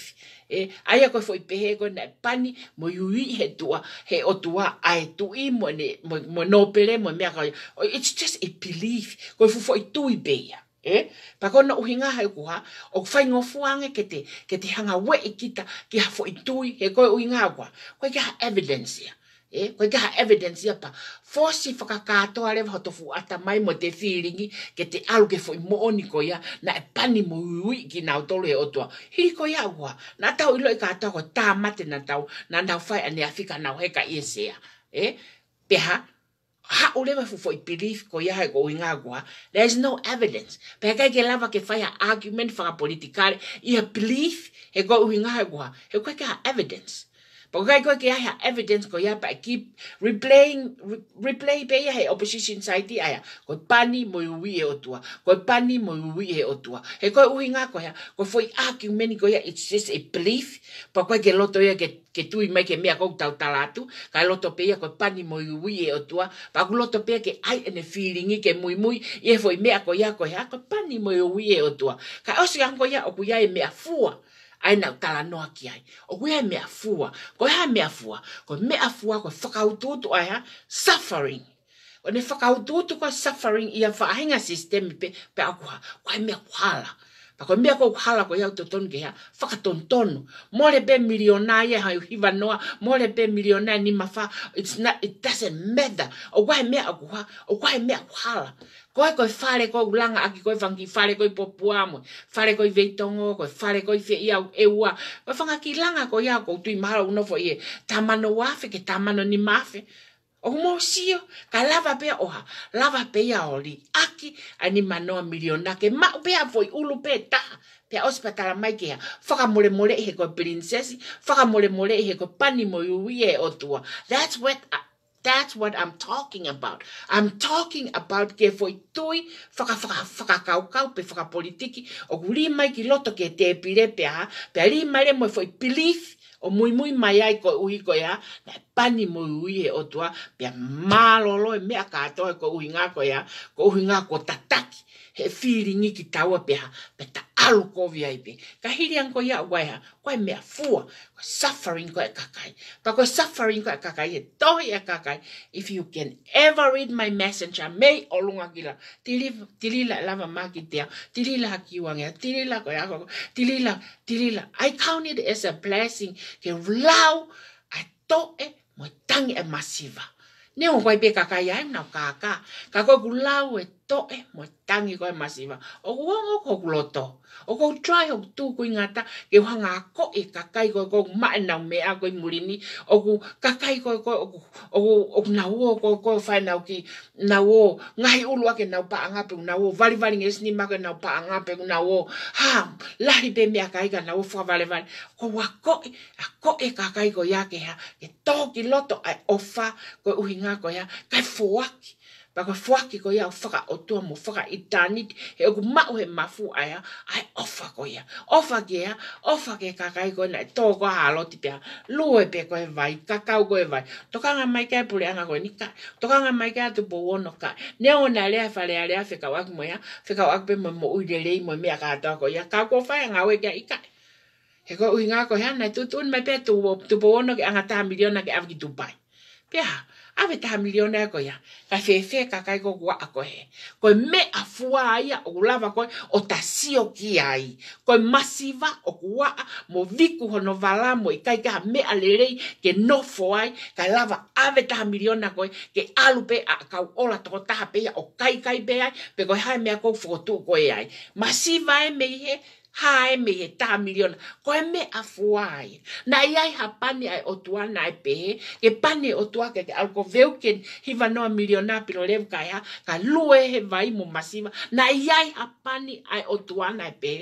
A: e aia koe foi pehe e koe nai pani mo yui he tua he o tua ae tui mo, ne, mo, mo no pere mo mea koe it's just a belief koe fu foi tui beia e eh? pako na uhinga hai kuha o fai ngo fuange ke te ke te hanga we ikita e ki ha foi tui he koe uhinga kwa koe ki ha evidence ya e ko ga evidence ya pa fo si fo ka ka to ale ho to fu ata mai mo te feeling ke te alu ke fo mo oni ya na e pani mo ui ki e na to le otoa hi ko ya wa na ta u lo ka to ko ta mate na ta na nda fa ane afika na he ka ese ya e eh, pe ha ha u le fu fo belief ko ya go in agua there is no evidence pe ka ke lava ke fa argument fa politikal e belief e go in agua e ko ka evidence Po kai koe ke aia evidence ko ia pa ki replaying, re, replay pe ia he opposition side ia ia. Ko pani mo ui he otua. Ko pani mo ui he otua. He koe ui ngā ko ia. Ko foi argument ko ia it's just a belief. Po koe ke loto ia ke, ke tui mai ke mea koutau talatu. Kai loto pe ia ko pani mo ui he otua. Pa ku loto pe ia ke ai ene feeling i ke mui mui. Ie foi mea ko ia ko ia. Ko pani mo ui he otua. Kai osi anko ia o ku ia e mea fua. Kai ai na tala no aki ai o we me afua ko ha me afua ko me afua ko faka ututu aya suffering o ne faka ututu ko suffering ia fa hinga system pe pe akua ko me kwala. Ka koe mea koe hala koe yau tautonu ke hea, whakatontonu. Mole pe milionaia e hai hiva noa, mole pe milionaia ni mawha, it's not, it doesn't matter. O wahe mea aku ha, o wahe mea aku hala. Koe koe whare koe ulanga aki koe whangi, whare koe popua amoe, fare koe veitongo, koe whare koe whi iau e Koe whanga langa koe iau koe tui mahala unofo i e, tamano wafe ke tamano ni mafe o mo sio ka lava pe o ha lava pe ya oli aki ani mano a miliona ke ma pe a foi ulu pe ta pe ospatala mai ke faka mole mole e he ko princess faka mole mole e he ko pani mo yuie o tua that's what that's what I'm talking about. I'm talking about ke foi tui faka faka faka kau kau pe faka politiki o guli mai ki loto ke te pire pe ha pe ari mai re foi belief o mui mui mai ai ko uhi ko ya na pani mo ui e o tua pe malolo e mea katoa e ko ui ngā ko ia ko ui ngā ko tataki he whiringi ki taua peha pe ta alu ko vi ka hiri an ko ia waiha ko me mea fua ko suffering ko e kakai pa ko suffering ko e kakai he tohi e kakai if you can ever read my messenger mei o lunga gila tilila lava maki tea tilila haki wangea tilila ko ia koko tilila tilila I count it as a blessing ke lau to e tang est massive ne on be kaka na kaka toe mo tangi koe masiva. O kua ngō kou loto. O kou trai hoku tū kui ngata ke wha ngā ko e kakai koe koe mae nau mea koe murini. O ku kakai koe koe o ku o ku nau o koe koe whae nau ki nau o ngahi ulu ake nau paa ngape u nau o vali vali nge sini make nau paa ngape u nau o haam lahi pe mea kai ka nau whaka vali vali. Ko wha ko e a ko e kakai koe ya ke ha ke tō ki loto ai ofa koe uhi ngā koe ha kai fuaki. Pa fwa ki ko ya o whaka o tua mo whaka i tāniti. He oku mau he mafu aya ai ofa ko ia. Ofa ke ia, ofa ke kakai ko nai to ko hālo ti pia. Lue pe ko e vai, kakau ko e vai. Toka ngā mai kai puri anga ko ni kai. Toka ngā mai kai atu po wono kai. Nea o na lea whare a lea whika waku mo ia. Whika waku pe mo mo uire rei mo mea kātua ko ya Kā ko whai anga wekia i kai. He ko ui ngā ko hea nai tūtun mai pia tu po wono ki anga ta miliona ki avki Dubai Pia ave taha miliona ako ya. Ka fefe kakai koko wa ako he. Koe me afua aia o kulava koe o tasio ki ai. Koe masiva o kuwa mo viku hono valamo i kai kaha me alerei ke nofo ai. Ka lava ave taha miliona koe ke alupe a kau ola toko taha peia o kai kai pe ai. Pe koe hae mea koe fukotu koe ai. Masiva e mei he hae me he tā miliona. Ko e me a fuai. Na iai ha pane ai o tua na e pe, ke pane o tua ke alko veu ken hiva noa miliona pino lewa kai ha, ka lue he vai mo masiva. Na iai ha pane ai o tua na e pe,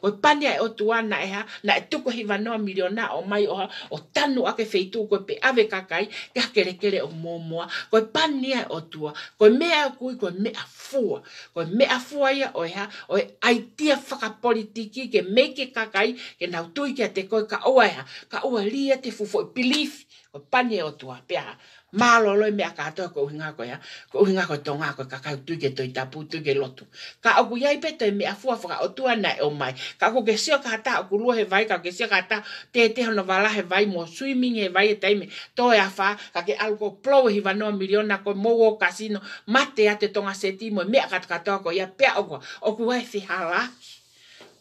A: ko e pane ai o tua na e ha, na e tuko hiva noa miliona o mai o ha, o tanu ake feitu ko e pe ave kakai, ke ha kere kere o momoa. Ko e pane ai o tua, ko e me a kui, ko e me a fua. Ko e me a fuai a o e ha, o e aitia whakapolitiki ke meke kakai, ke nau tui ki a te koe ka oa ea, ka oa lia te fufo i e pilif, o pane o tua pea. Malo loi mea katoa ko uhinga koe, ko uhinga koe tonga ngā koe, ka kau tui ke toi tapu, tui ke lotu. Ka oku iai peto e mea fua whaka o tua nai o mai, ka oku ke sio ka hata, oku lua he vai, ka oku ke sio ka hata, te te hono wala he vai, mo swimming he vai e taime, tō e awha, ka ke alko plow e he wanoa miliona ko mo wo kasino, mate ate tonga seti mo, mea katoa koe, ia pea oku, oku wai fi halaki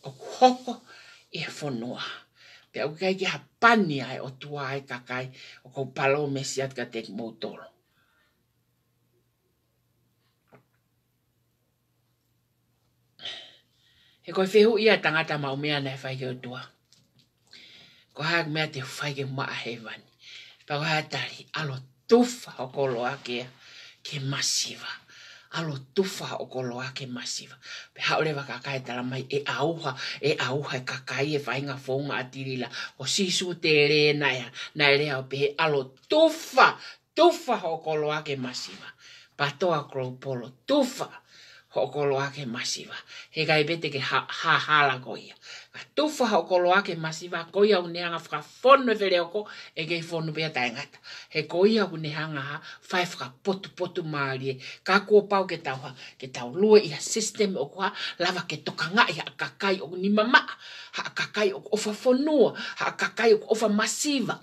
A: hoko e whanua. Pea au kai ki hapani ai o tua ai kakai o kou palo o mesi atka teki moutoro. He koi whehu ia tangata mau mea nei whai o tua. Ko haak mea te whai ke maa hei vani. Pa ko haatari alo tufa o kolo akea ke masiva. Ke masiva alo tufa o kolo ake masiva. Pe haole waka kai tala mai e auha, e auha e kakai e whainga fonga atirila. O sisu te re naia, nai rea pe alo tufa, tufa o kolo ake masiva. Patoa kro polo tufa. Tufa hokolo ake masiva. He kai bete ke ha hala koia. Ka tufa hokolo ake masiva koia u neanga fra fonu vele oko e ke fonu pia taingata. He koia u neanga ha fai fra potu potu maalie. Ka kua pau ke tau ha. Ke tau lue ia system o ha lava ke toka nga ia kakai oku ni mama. Ha kakai oku ofa fonua. Ha kakai oku ofa masiva.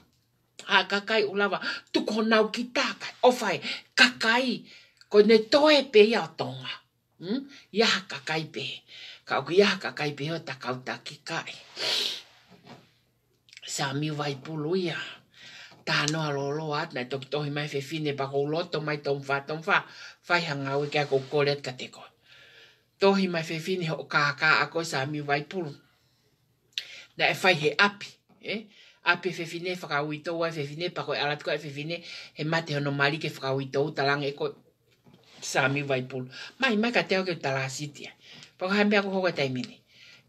A: Ha kakai u lava tuko nau ki tākai. Ofai e kakai. Ko ne toe pe ia tonga. Mm? Iaha ka kaipe. Ka oku iaha ka kaipe o ta kauta ki kai. Sa miu vai pulu ia. Ta no alolo at na toki tohi mai fe fine pa kou loto mai tom fa tom fa. Fai hanga ui kia kou koret ka teko. Tohi mai fe fine ho ka ka ako sa miu vai pulu. Na e fai he api. Eh? Api Ape fe fine fa ka ui tou ai fe fine pa kou alatko e ai fe fine. He mate hono mali fa ka ui tou talang e koi sami vai pul mai mai ka te o ke tala sitia pa ka me ko ho ta mini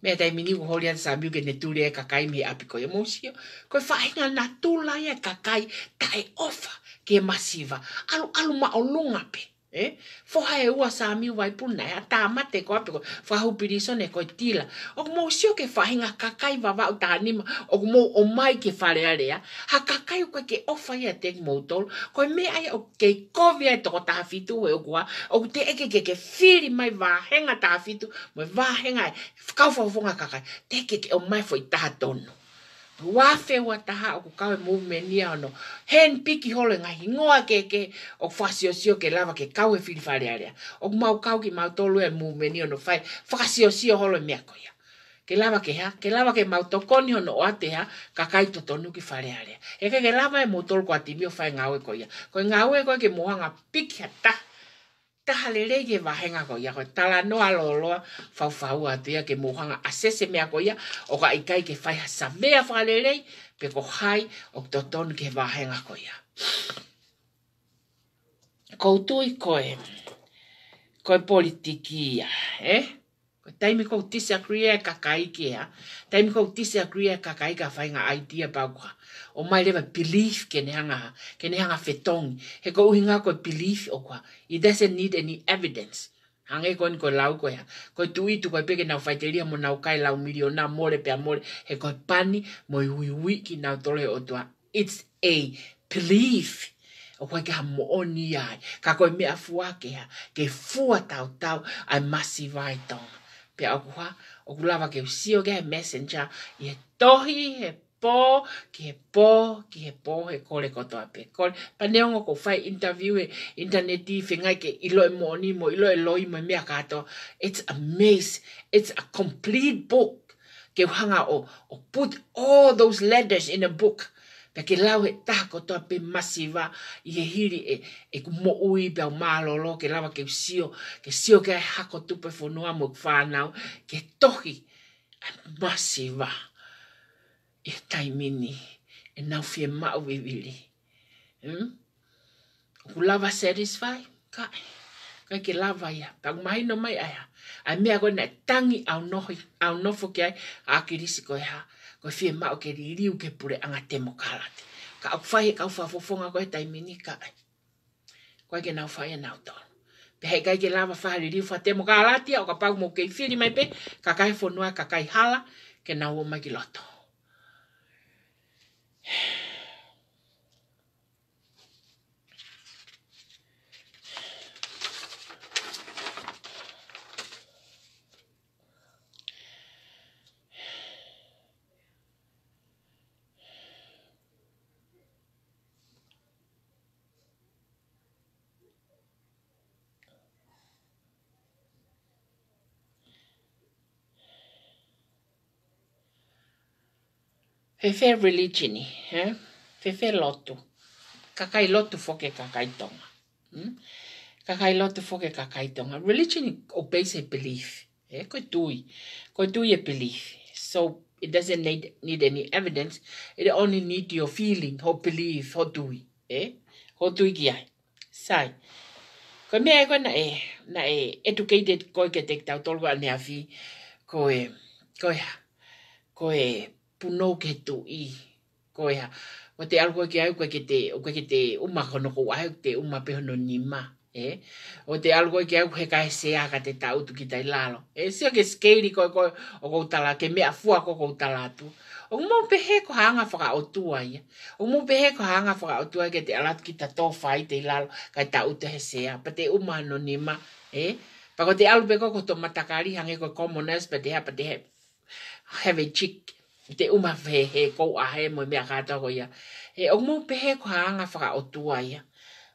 A: me ta mini ko ho lia sami ke ne tule ka kai mi api ko emosio ko fa hinga na tula ya e ka kai tai ofa ke masiva alu alu ma olunga pe Eh, foha e ua sa mi wai pu nai eh? ata mate ko apiko foha upiri so ne ko tila o mo sio ke fahi nga kakai va va ta ni o mo o mai ke fare are ya eh? ha kakai ko ke ofa ya tek motor ko me ai o ke ko via to ta fitu e ko e o te e ke ke ke firi mai va henga ta fitu mo va henga e, ka fo fo nga kakai te ke o mai foi ta tonu wa fe wa ta ha ku ka e mo me ni ano hen piki hole nga hingo a ke ke o fasio sio ke lava ke ka e we fil fare area o ma ka ki ma to lue e mo me ni ano fai fasio sio hole me ko ya ke lava ke ha ke lava ke ma to koni ono o ate ha ka kai to to nu ki fare area e ke ke lava e mo to ko ati mio fai nga we ko ya ko nga we ko ke mo nga piki ta taha lele ye wahenga ko ya ko tala no alolo fa fa u atia ke mo hanga asese me ko ya o ka ikai ke fai sa me a fa lele pe ko hai o to ke wahenga ko ya ko tu i ko e ko e politiki ya e ko taimi ko tisa kria e e ka ke ya taimi ko tisa kria ka kai ka idea pa ko o mai lewa belief ke neanga, ke neanga whetongi. He ko uhinga ko belief o kwa. He doesn't need any evidence. Hange ko ni ko lau ko ya. Ko tui tu koe peke nau whaiteria mo nau kai lau milio na more pe a more. He ko pani mo i hui hui ki nau tole o tua. It's a belief. O koe ke ha mooni ai. Ka koe mea fua ke ha. Ke fua tau tau ai masi vai tonga. Pea o kuha, o kulawa ke usio ke he messenger. I he tohi he pō, ke pō, ke pō, he kore kotoa pe kore. Pa neongo ko whai interview e internet i whenga ke ilo e mo ni mo, ilo e lo i mo mea kato. It's a mess. It's a complete book. Ke hanga o, o put all those letters in a book. Pe ke lau he taha kotoa pe masiva i he hiri e, e ku mo ui pe au malolo ke lawa ke usio. Ke sio ke hako tupe whanau mo kwhanau ke tohi. And massive e tai mini e nau fie mau e wili. Hmm? Ku lava satisfy? Ka, ka ke lava ia. Tau mai no mai aya Ai mea koe na tangi au nohi, au nofo ke ai, a ki risi koe ha. Koe fie mau ke ri riu ke pure anga te mo kalate. Ka au fai e ka au fafofonga koe tai mini ka ai. Koe ke nau fai e nau tolu. Pe hei kai ke lava fai ri riu fa te mo kalate, au ka pau mo kei mai pe, ka kai fonua, ka kai hala, ke nau o magiloto. loto. Yeah. fefe religion eh? fefe lotu kakai lotu foke kakai tonga hmm? kakai lotu foke kakai tonga religion obeys a belief eh? koe tui koe tui a belief so it doesn't need, need any evidence it only need your feeling or belief or tui eh? ho tui ki ai sai koe mea e na e na e educated koe ke te tau tolwa ne afi koe koe koe puno ke tu i koea. Wa te alkoa ki au ke te, o ke te uma kono ko ai te uma peho no nima. E? O te algo ke au he kai se aga te tau tu ki tai lalo. E si o ke skeiri koe koe o koutala, ke mea fua koe koutala atu. O mō pehe ko hanga whaka o tua ia. O mō pehe ko hanga whaka o tua ke te alat ki ta to whai te lalo kai tau tu he se aga. Pa te uma no nima. E? Pa ko te alpe koko tō matakari hangi ko komo nes pa te ha pa te he. Have chick te uma whehe ko a he moe mea kata ya E o mou pehe ko haanga whaka o tua ia.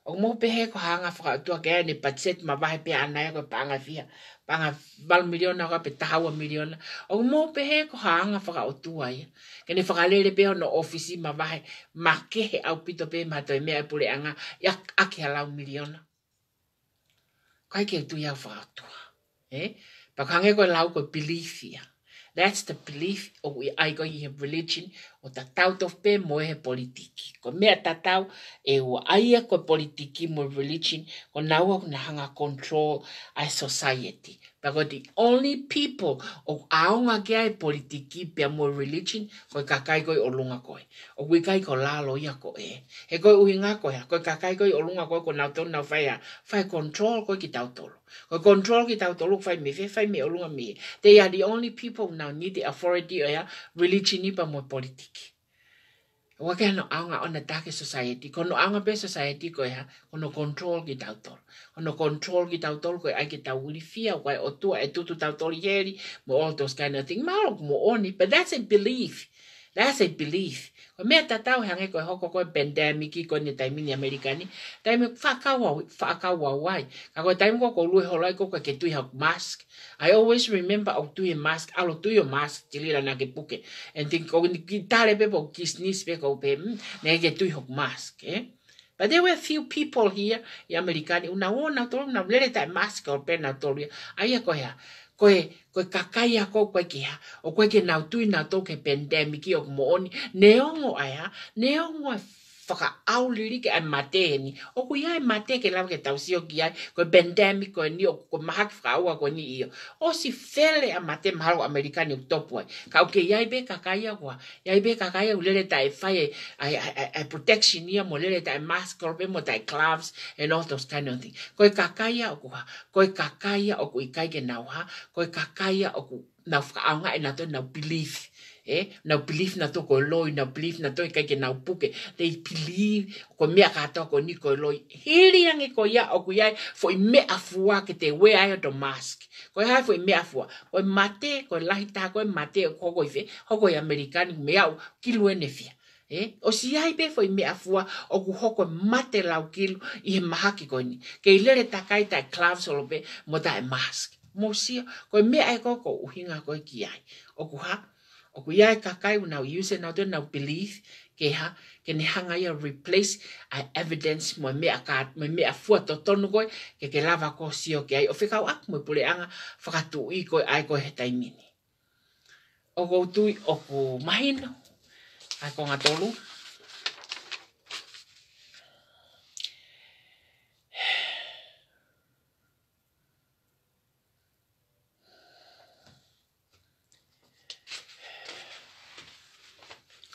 A: O mou pehe ko haanga whaka o tua kaya ni patset ma wahe pe anaya koe panga fia. Panga bal miliona koe pe tahawa miliona. O mou pehe ko haanga whaka o tua ia. Kene whaka lele peo no ofisi ma wahe ma he au pito pe ma toi mea e pule anga ya ake alau miliona. Kwa ike tu ya whaka o tua. Eh? Pakange koe lau koe pilifia. Eh? That's the belief or oh, I got in religion o ta tau to pe mo e he politiki. Ko me ta tau e o aia ko politiki mo religion ko nawa ko na hanga control ai society. Pako the only people o aonga kia ai e politiki pe mo religion ko i kakai koi o lunga koi. O kui kai ko lalo ia ko e. He koi uhi ngā koi ko Koi kakai koi o lunga koi ko nau to nau whai a. control ko ki tau tolo. Ko control ki tau tolo fai me whai me o lunga me. They are the only people now need the authority or ya religion ni pa mo politiki. Wa ke no anga on the dark society. Kono anga be society ko ya. Kono control ki ko Kono control git autor ko ai ki tau uli fia. Wai o tua e tutu tautor yeri. Mo all those kind of thing. mo oni. But that's a belief. That's a belief. Ko mea tatau hanga koe hoko koe pandemic i koe ni taimini Amerikani. Taimi whakaua wai. Ka koe taimi koe koe lue holoi koe koe ke tui hau mask. I always remember au tui e mask. Alo tui o mask tilira na ke puke. And think koe ni kitare pe po kisnis pe koe pe. Hmm, ne ke tui hau mask. Eh? But there were a few people here i Amerikani. Una wona tolu na mlele tai mask or pe na tolu. Aia koe ha. Koe koe kakai a kou koe kia, o koe ke nautui nga tō ke pandemiki o moni, ne ongo aia, ne ongo a whakaauririka e mate ni. O kui ai mate ke lau ke tausio ki ai, koe pandemic koe ni, o koe mahaki whakaua koe ni iyo. O si whele a mate mahalo Amerikani u topu ai. Ka uke iai be kakaya kwa iai be kakaya u lele tae a, e protection ni mo lele tae mask, korpe mo tae gloves, and all those kind of things. Koe kakaia o kuha, koe kakaia o kui kai ke nauha, koe kakaia o ku nau whaaonga e nato nau belief. e eh? na belief na to ko loi na belief na to kai ke na puke they believe ko me ka to ko ni ko loi hili yang ko ya o ku yai fo me afua ke te we ai to mask ko ha fo me afua ko mate ko la hita ko mate ko ko ife ko ko american me au ki lu ne fi e eh? o si ai be fo me afua o ku hoko mate la ki lu i ma haki ko ni ke i lere ta kai ta clubs o be mo ta mask mo si ko me ai ko ko uhinga ko ki ai o ku ha o ku iae kakai u nau iuse nau tue nau belief ke ha ke ne hanga ia replace a evidence mo mea ka mo mea fua to tonu koe ke ke lava ko sio ke ai o fikau ak mo pule anga whakatu i koi ai koi he taimini. O kou o ku mahino, ai konga tolu. Ai konga tolu.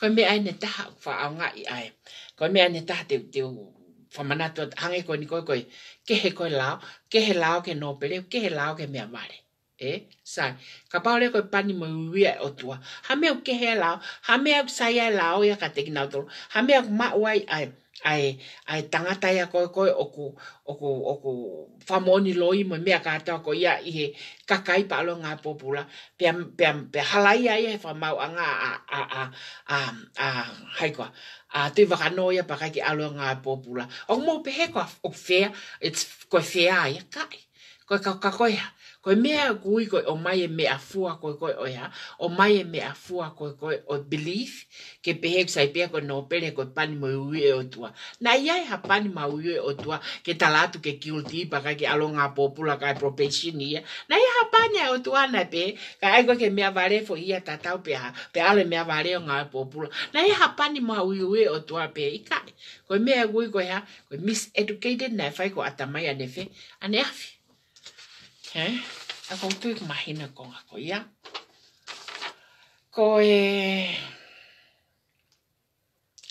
A: Fa me ai ne taha fa au nga i ai. Ko me ai ne taha te te fa mana hange ko ni koi koi ke he koi lao, ke he lao ke no pele, ke he lao ke mea mare. E, sai. Ka paore koi pani mo ui e o tua. Ha me au ke he lao, ha me au lao ia ka teki nautolo, ha me ma uai ai. ai ai ai tanga tai ko ko oku oku oku famoni loi mo me ka ta ko ia i ka kai pa lo nga popula pe pe pe halai ai fa ma anga a a a a a hai ko a te vaka no ia pa ki alo nga popula o mo pe ko o fair it's ko fair ai kai ko ka ko ia Koe mea gui koe o mai e mea fua koe koe o o mai e mea fua koe koe o belief, ke pehe kusai pia koe no pere koe pani mo ui e o tua. Na ia e hapani ma ui o tua, ke talatu ke kiulti paka ke alo popula kai e profession ia. Na ia hapani e o tua na e pe, ka ai ke mea vare fo ia tatau pe ha, pe ale mea vare o ngā popula. Na ia hapani ma ui o tua pe ikai. Koe mea gui koe ha, koe miseducated na e fai ko atamai anefe, aneafi. Okay. A kong tui mahina ko nga ko ia. Ko e...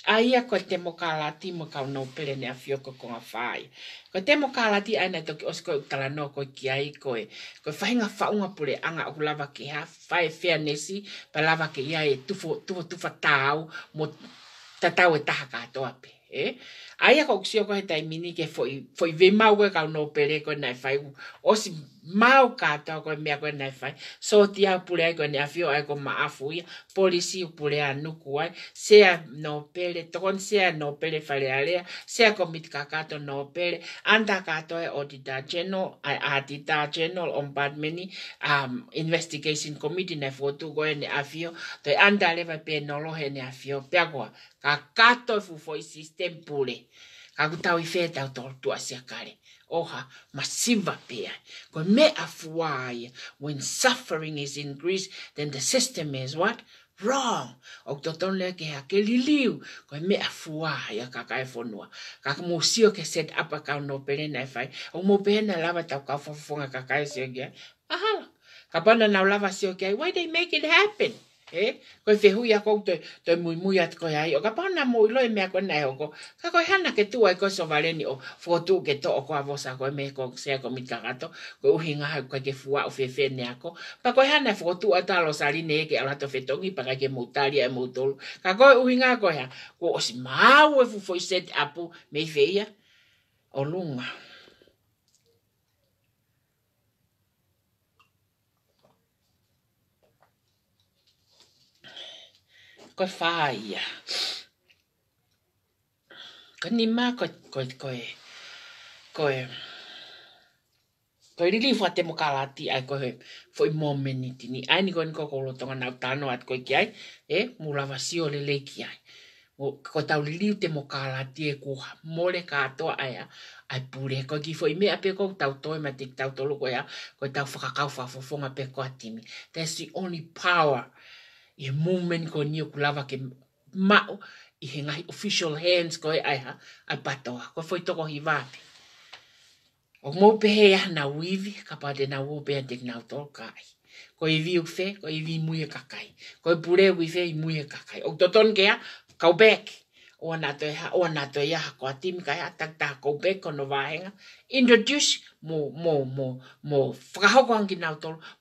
A: A ia ko te mo ka lati mo ka pere ne a fioko ko nga whai. Ko te mo ka lati aina to ki osko kala no ko ki ai ko e. Ko e whahinga whaunga pure anga o lava ki ha whae fea nesi pa lava ki ia e tufo tufo tufa tau mo tatau e taha ka hatoa pe. Eh? Aia ko kusio ko he tai mini ke foi, foi vema ue ka unau pere ko nai whai o si mau kātoa koe mea koe nei whai. So ti au pule ai koe ni awhio ai koe maafu ia. Polisi u pule a nuku ai. Sea no pele, tokon sea no pele whare alea. Sea komit kakato no pele. Anda kātoa e Auditor General, ai Auditor General on bad um, Investigation Committee nei fotu koe ni awhio. Toi anda lewa pe nolohe ni awhio. Pea koa, kakato fufoi system pule. Kakutau i fetau tortua sia kare. Oha Masimva Pia. Me Afwai. When suffering is increased, then the system is what? wrong o to ton le ke hakeli liu ko me afua ya kaka e fonua kaka mo sio ke set up a ka no pele na fai o mo pena lava ta ka fofonga kaka e sio ge ahala kapana na lava sio ke why they make it happen he ko fe hui ako te te mui mui at ko ai o ka pa na mui loi me ko na ho ko ka ko hana ke tu ai ko so vale ni o fo tu ke to ko avo sa ko me ko se ko mit ka gato ko u hinga ha ko ke fuwa o fe fe ne ako pa ko hana fo tu ata lo sali ne ke ala to fe to ngi pa ka ke mutari e mutol ka ko u hinga e ko ya ko o si ma u fu fo set apu me fe ya o lunga koe whāia. Ka ni mā koe, koe, koe, koe, koe rili fwa te mokalati ai koe fwoi mōmeni tini. Ai ni koe ni koe kolo tonga nau tāno at koe ki ai, e, mū lava si o lele ki ai. Mō, ko tau rili te mokalati e kuha, mōre kātoa ai a, ai pūre koe ki fwoi me ape koe tau toi ma te tau tolu koe a, koe tau whakakau fwa fwonga pe koe timi. That's the only power i mūmeni ko ni o kulawa ke mao i he ngahi official hands ko e aiha ai patoa. Ko foi e toko hi vāpi. O mōpe he aha na uivi, ka pāte na uopea te nau tō kai. Ko i viu fe, ko i vi muia kakai. Ko i pure ui fe i muia kakai. O toton kea, go back ona to ha ona to ya ko tim ka ya ta ko be ko no vahenga introduce mo mo mo mo fra ho kan ki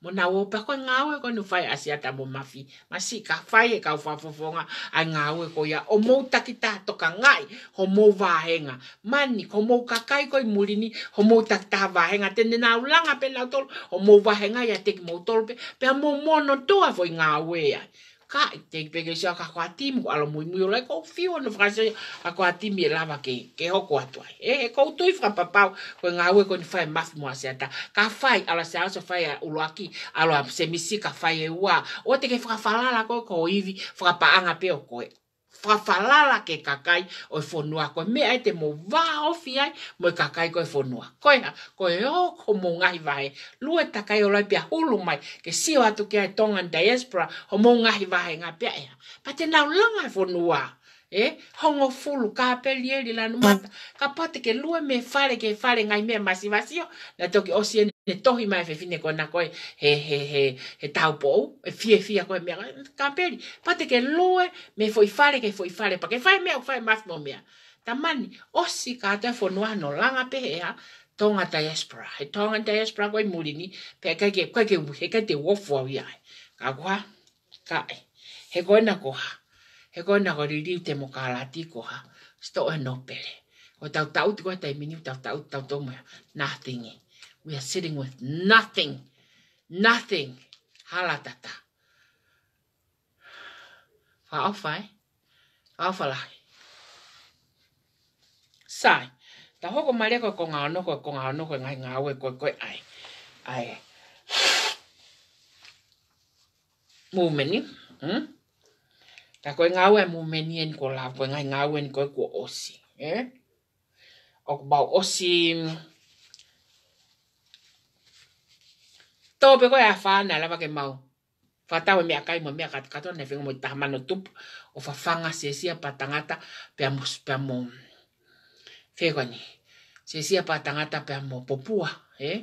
A: mo na wo pa e ko nga wo ko no fai asia ta mo mafi ma si ka fai e ka fa fo fo nga ai nga wo ko ya o mo ta ki ta to ka ngai ho mo vahenga mani ko mo ka kai ko i murini ho mo ta ta vahenga te na ula nga pe na to ho mo vahenga ya te mo to pe pe mo mo no to a fo nga wo ya ka te pege sia ka kwa timu ala mui mui ola ko fio no frase a kwa timu e lava ke ke ho ko atua e e ko to i fra papa ko nga we ko ni fai maf mo asiata ka fai ala sia so fai ulo aki ala se misi ka fai e wa o te ke fra falala ko ko ivi fra pa anga pe o ko e falala ke kakai o e whonua koe. Me ai te mo waofi ai mo e kakai koe ko e Koe ko e o ko mō ngahi vahe. Lue takai o lai pia hulu mai ke siwa atu ke ai tongan diaspora o mō ngahi vahe ngā pia e ha. Pa te nau langa e whonua. Koe e hongo fulu ka peli e li lanu mata hmm. ka pote ke lua me fare ke fare ngai me masi masio na toki osi e ne tohi mai fe fine kona koe he he he he tau pou e fie fia koe mea ka peli pote ke lua me foi fare ke foi fare pa ke fai mea fai mas mo mea tamani osi ka atoe fonua no langa pe hea tonga diaspora he tonga diaspora koe murini pe ke ke ke he ke te wofu au iai ka kua ka he koe na koha he ko na ko riri te mo kalati ko ha sto e no pele o tau tau ko te minu tau tau tau tau mo nothing e. we are sitting with nothing nothing hala tata fa afai fa afala sai ta hoko mare ko ko ngano ko ko ngano ko ngai ngawe ko ko ai ai mo meni hm Ta koe ngā ue mō meni e ni ko lā, koe ngai ngā ue ni koe kua osi. Eh? O kubau osi... Mm. Tō pe koe a whāna lawa ke mau. Whātau e mea kai mō mea katikato, ne whinga mō i taha mano tupu, o whawhanga sesia pa tangata pe amu pe amu fegoni sesia pa tangata pe amu popua eh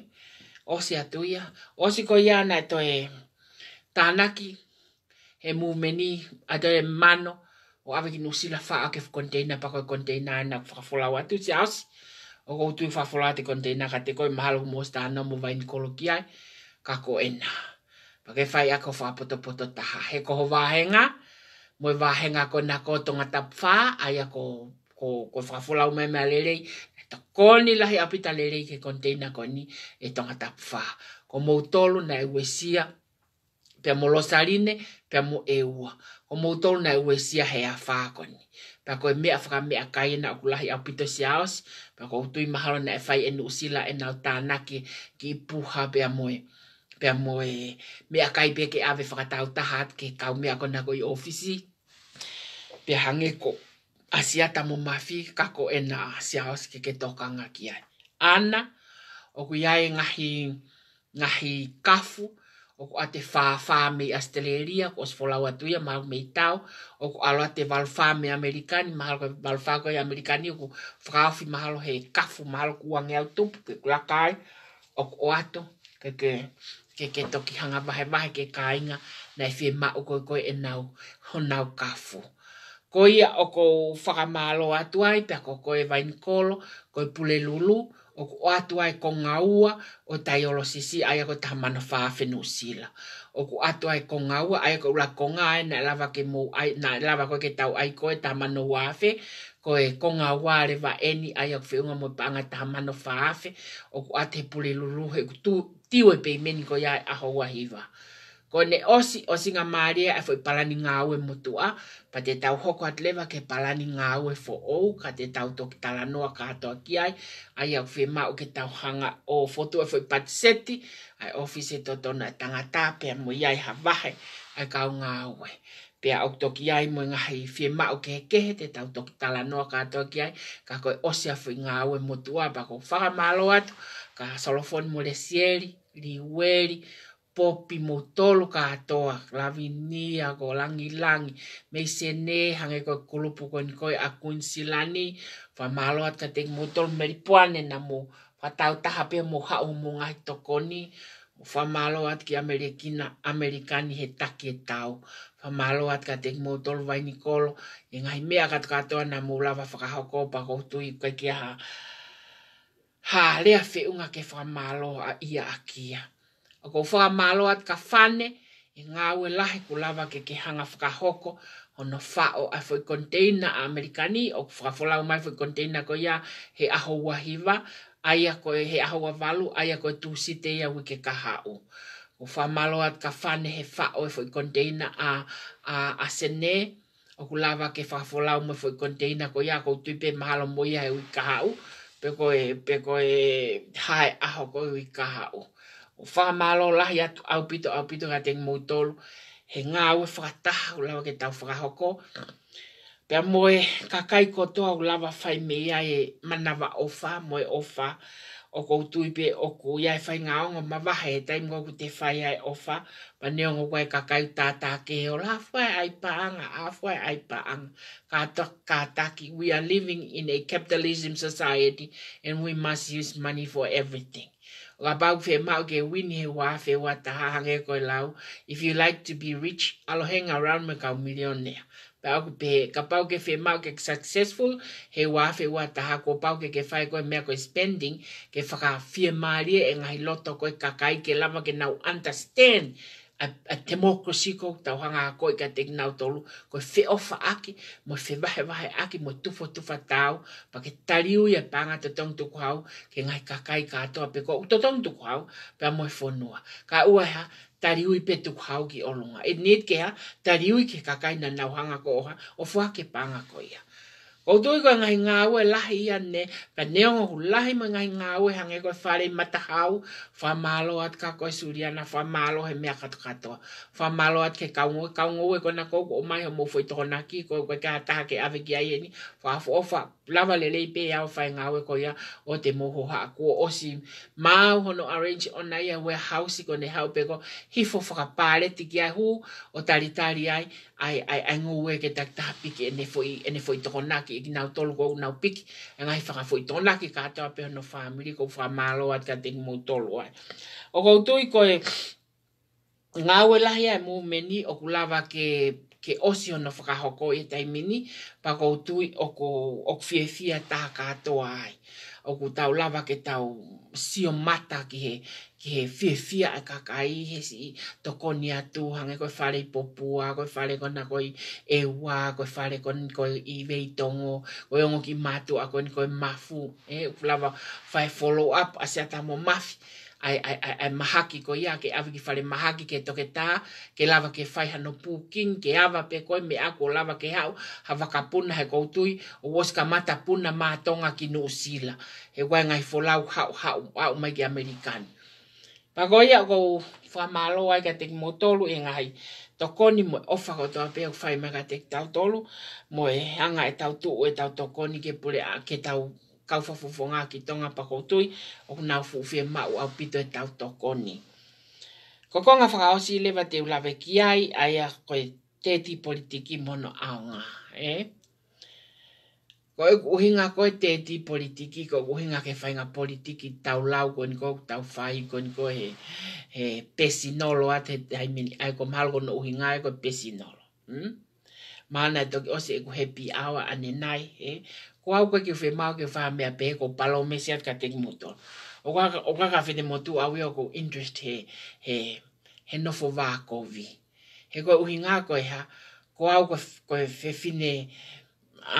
A: o se atuia o se ko ia na to e tanaki he mu meni a de mano o ave ki nusila fa a ke container pa ko e container na fa fola watu si as o go tu fa fola te container ka te ko mahal mo sta na mo vain kolokia ka ko ena pa ke fa ya ko fa poto poto ta he ko va henga mo va ko na ko tonga ta fa a ya ko ko ko fa fola o me malele to ko la hi apita lele ke container e ko ni e tonga ta fa ko mo tolo na e wesia pe mo lo saline pe mo e ua o mo to na ue sia he a fa koni pe ko me afa me a kai na kula ya pito siaos pe ko tu ma halo na fa e en usila en al tana ki ki puha pe mo e pe mo me a kai pe ke ave fa ta uta hat ke ka me a ko na ko i ofisi pe hange ko asia ta mo mafi ka ko en a siaos ke ke tokanga ki ai ana o ku ya ngahi ngahi kafu o ko ate fa fa me Australia ko se fola wa tuia ma me tao o ko alo ate val fa me American ma ko val fa ko American ko fra fi ma halo he kafu ma ko an el tu ke la kai o ko ato ke ke ke ke toki hanga ba he ba ke kainga na fi ma o ko ko e nau ho nau kafu ko ia o ko fa ma lo atuai pe ko ko e vain kolo ko pule o ko atu ai konga ua o tai olo sisi ai ako taha mana whaafenu sila. O ko atu ai konga ua ai ako ula konga ai na lava ke mou na lava koe ke tau ai koe taha mana uafe, ko e konga ua are va eni ai ako whiunga mo panga taha mana whaafe, o ko ate pule luluhe tu tiwe pe meni ko ia aho ua ko ne osi o singa maria e foi palani ngā ue mutua, pa te tau hoko atleva ke palani ngā ue fo ou, ka te tau tō ki ka atoa ki ai, ai au whi mao ke tau hanga o fotu e foi patiseti, ai ofise tō tona e tangata pia mo iai ha vahe, ai kau ngā ue. Pea au tō ki ai mo ngahi whi mao ke kehe, te tau tō ki tala noa ka atoa ki ai, ka koe osi a foi ngā ue mutua, pa ko whakamalo atu, ka solofon mo le sieri, li weri, popi mo tolo ka atoa, lavi ni ako langi langi, me se ne hange ko kulupu koe ni koe akun silani, wha malo at ka teki mo tolo meripuane na mo, wha tau taha pia mo hao mo ngai tokoni, wha malo at ki amerikina, amerikani he taki e tau, wha malo at ka teki mo tolo vai ni kolo, e ngai mea kat ka na mo lava whakahoko pa koutui kai kia ha, ha lea feunga ke wha a ia akia. kia a ko fa malo at ka fane e nga we la he ko lava ke ke hanga fa hoko ona fa o a foi container americani o fa fa mai foi container ko ya he aho wa hiva ai a ko e, he aho wa valu ai a ko e tu site ya we ke ka ha o o fa malo at ka fane he fa o foi container a a a sene o ku lava ke fa fa mai foi container ko ya ko tu pe malo mo ya we ka ha o ko e pe ko e hai aho ko we ka ha o o whamalo lahi atu au pito au pito ngā tengi mautolu, he ngā ue whakataha u lawa ke tau whakahoko. Pea moe kakai kotoa u lawa whai mea e manawa ofa, moe ofa, o tu tui pe o kou iai whai ngā ongo ma wahe e taimu kou te whai ai ofa, pa neo ngō kua e kakai tātā ke o la whai ai paanga, a whai ai paanga, ka, ka taki, we are living in a capitalism society and we must use money for everything. Rabau fe mauge winhe wa fe watahange ko lau. If you like to be rich, alo hang around me kau millionaire. Pau pe kapau ke fe mau ke successful he wa fe wa taha ko pau ke ke fai ko me ko spending ke fa fie mari e ngai loto ko kakai ke lama ke now understand a, a democracy ko ta hanga ko ka te nau tolu ko fe ofa aki mo fe vahe vahe aki mo tufo tufa tau pa ke tariu ya panga te tong tu kau ke ngai ka kai to pe ko to tong tu kau pe mo fo nua ka ua ha tariu i pe tu kau ki olunga e net ke ha tariu ke ka na nau hanga ko ha o fo ke panga ko ia O tui koe ngai ngāu e lahi i ane, ka neo ngohu lahi mo ngai ngāu e hange koe whare i matahau, wha malo at ka koe suri ana, wha malo he mea katu katoa. Wha malo at ke kaungo, kaungo e kona koko o mai ho mo fwoi tohona ki, koe koe kaha taha ke awe ki aieni, wha afu o wha lava lelei pe au whae ngāu e koe o te moho haa kua osi. Māu hono arrange ona ia wea hausi kone haupeko, hifo whakapare tiki ai hu o taritari ai, ai ai ai ngo we ke tak ta pik e ne foi e ne foi tona ki ki na tol go na pik e ngai fa foi tona ki ka ta pe no family ko fa malo at ka ding mo tol wa o go tu ko e nga we la ya mo meni o ku lava ke ke osio no fa ka hoko e tai mini pa go tu o ko o fie fie ta ka to ai o ku tau lava ke tau sio mata ki he, ki he fie fia a kakai he si toko ni atu hange koe whare i popua, koe whare kona koe e ua, koe whare kona koe i veitongo, koe ongo ki matu a koe ni koe mafu, e eh, lava whae follow up a sea tamo mafi. mafi ai ai ai mahaki ko ia ke avi ki fare mahaki ke toke tā, ke lava ke fai hano pūkin, ke ava pe ko me ako lava ke hau, hawa ka puna he koutui, o woska mata puna ma tonga ki no sila, he wai ngai folau hau hau hau mai ki Amerikan. Pako ia ko fwa mālo ai ka teki motolu e ngai, tokoni mo ofa ko to pe fai mai ka teki tau tolu, mo e hanga e tau tu e tau tokoni ke pule a ke tau kau fa fofonga ki tonga pa o na fu fe ma o pito e tau tokoni kokonga fa o si leva te ula ki ai ai a ko te politiki mono aonga e ko e uhinga ko te ti politiki ko uhinga ke fa politiki tau lau ko ko tau fa i ko he he pesinolo at he ai ai ko malgo no uhinga ai ko pesinolo mm mana e to o si e ku happy hour ane nai eh? ko au ke fe mau ke fa me ape ko palo me sia ka tek moto o ka ka ka fe de moto au yo ko interest he he he no fo va vi he ko uhi nga ko ha ko au ko fe fine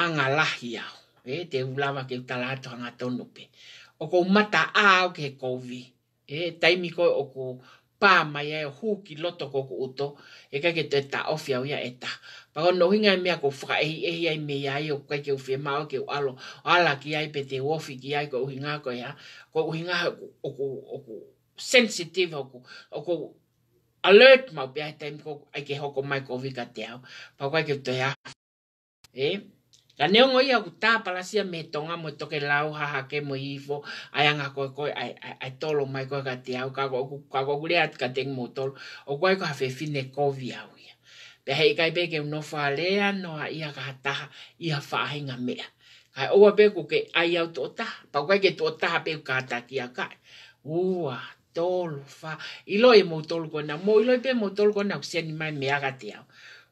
A: anga lahia e te ulava ke talato anga tonu pe o ko mata a au ke ko vi e taimi ko o ko pa mai e hu ki loto ko uto e ka ke te ta ofia o ya eta a o hinga mea ko whakaehi ehi ai me iai o kai keu whia mao ke alo ala ki ai pete te wofi ki ai ko hinga ko ya ko hinga o ko sensitive o ko o ko alert ma pe ai time ko ai ke hoko mai ko vika te au pa kai keu te au e Ka neo ngoi a ku tā palasia me tonga mo toke lau ha hake mo hifo ai anga koe koe ai, ai, tolo mai koe ka te au kako kurea ka teng mo tolo o koe ko fe fine kovi au Pe hei kai peke no wha lea no a ia ka hataha i a whaahinga mea. Kai oa peku ke ai au tō taha. Pau kai ke tō taha peku ka hataha ki a kai. Ua, tolu, wha. I loi e mō tolu kona. Mō i loi pe mō tolu kona u sia ni mai mea ka te au.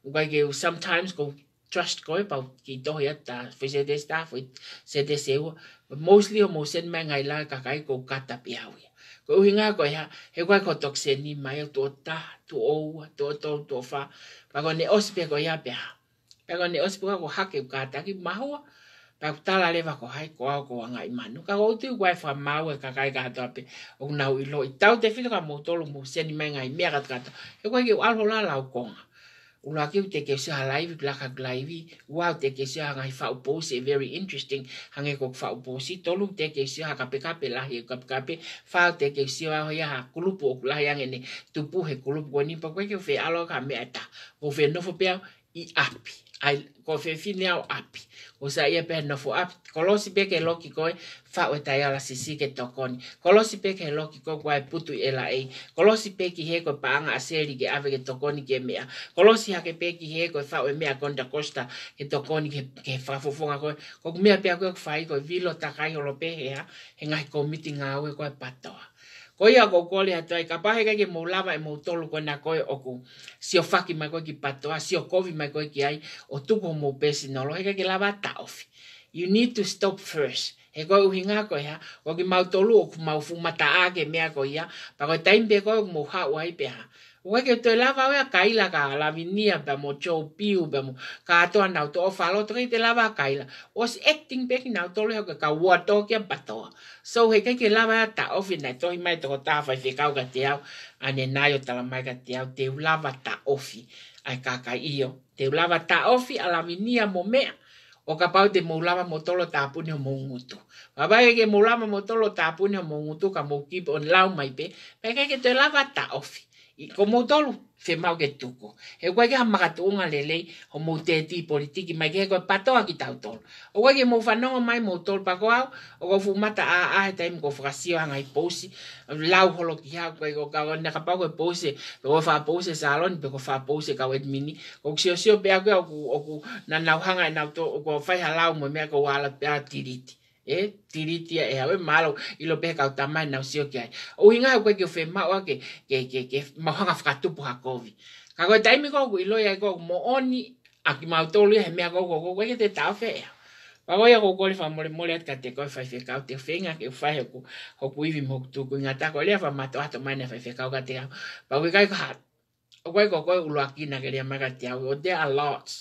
A: Ukai ke u sometimes ko trust koe pau ki tohi ata. Fui se te staff, fui se te seua. But mostly o mō sen mai ngai la ka kai ko kata pi au ia. Ko uhi ngā koe ha, he koe ko tokse ni mai, tō ta, tō oua, tō tō, tō whā. Pako ne ospe ko ia pe ha. Pako ne ospe ko hake ukātaki mahoa. Pako tala lewa ko hai, ko au ko wanga i manu. Ka koutu i wai whā mau e kakai kātua pe. O nau i lo i tau te whitoka mo tolu mō seni mai ngai mea katu kātua. He koe ki alho lala au konga una ke te ke sa live glaka glaivi wow te ke sa ngai fa po very interesting hange ko fa po si tolu te ke sa ka pe ka pe la ye ka pe ka pe fa te ke sa ho ya kulupu ku la yang ni tu pu he kulupu ni pa ko ke fe alo ka me ata ko fe no fo pe i api ai ko fe fine au api o sa ia pe na fo api kolosi pe ke loki ko fa o ta ia sisi ke tokoni kolosi pe ke loki ko kwa putu e la ei kolosi pe ki he ko pa anga aseri ke ave ke tokoni ke mea kolosi ha ke pe ki he ko fa o mea konta costa ke tokoni ke ke fa fo fo ko ko mea pe ko fa i ko vilo ta kai o lo pe ha en ai committing a we ko patoa ko ia ko ko le hatai ka pa ka ke mo lava e mo tolu ko na koi oku, ku si o faki mai ko ki patoa si o kovi mai ko ki ai o tu ko mo pesi no lo ka ke lava ta you need to stop first he ko u hinga ko ya ko ki mau tolu o ku mau fu mata ake me ko ia pa ko taimbe ko mo ha wai pe ha Ue ke te lava wea kaila ka la vinia pe mo cho piu pe mo ka to na to o falo to te lava kaila os acting pe ki na to le ka wa to ke pato so he ke ke lava ta ofi na to i mai to ta fa fi ka ka te au ane na yo ta la mai ka te au te lava ta ofi ai ka ka io te lava ta ofi a la vinia mo me o ka pau te moulama motolo ta apune o mongutu. Wabai ke moulama motolo ta apune o mongutu ka mokipo on lau mai pe, pe ke ke te lava ta ofi. ko moutolu fe mau ke tuku. He koe ke hamakatu unga lelei o politiki mai ke he koe patoa ki tau tolu. O koe ke ah, ah, fa no mai mou tolu pako au, o fu fumata a a he taimu ko whakasio hanga i pousi, lau holo ki hau koe ko kau ane ka pau e pousi, pe koe fa pousi salon, pe fa wha ka kau mini o ksio sio pe a koe o ku nanauhanga e nau to, o koe whaiha lau mo mea koe wala pe a tiriti. e tiritia e hawe malo i lo pe kau tama na usio kia o hinga ko ke fe ma wa ke ke ke ke ma hanga fakatu ka ko taimi ko i lo ya ko mo oni aki ma tolu he me ko ko ko ke te ta fe Wa ko ya ko ko fa mole mole at te ko fa fe kau te fenga ke fa he ko ko mo tu ku ngata ko le fa ma to ato mana fe kau ka te pa ko ka ka o ko ko ko lo aki ke le ma ka te o te a lot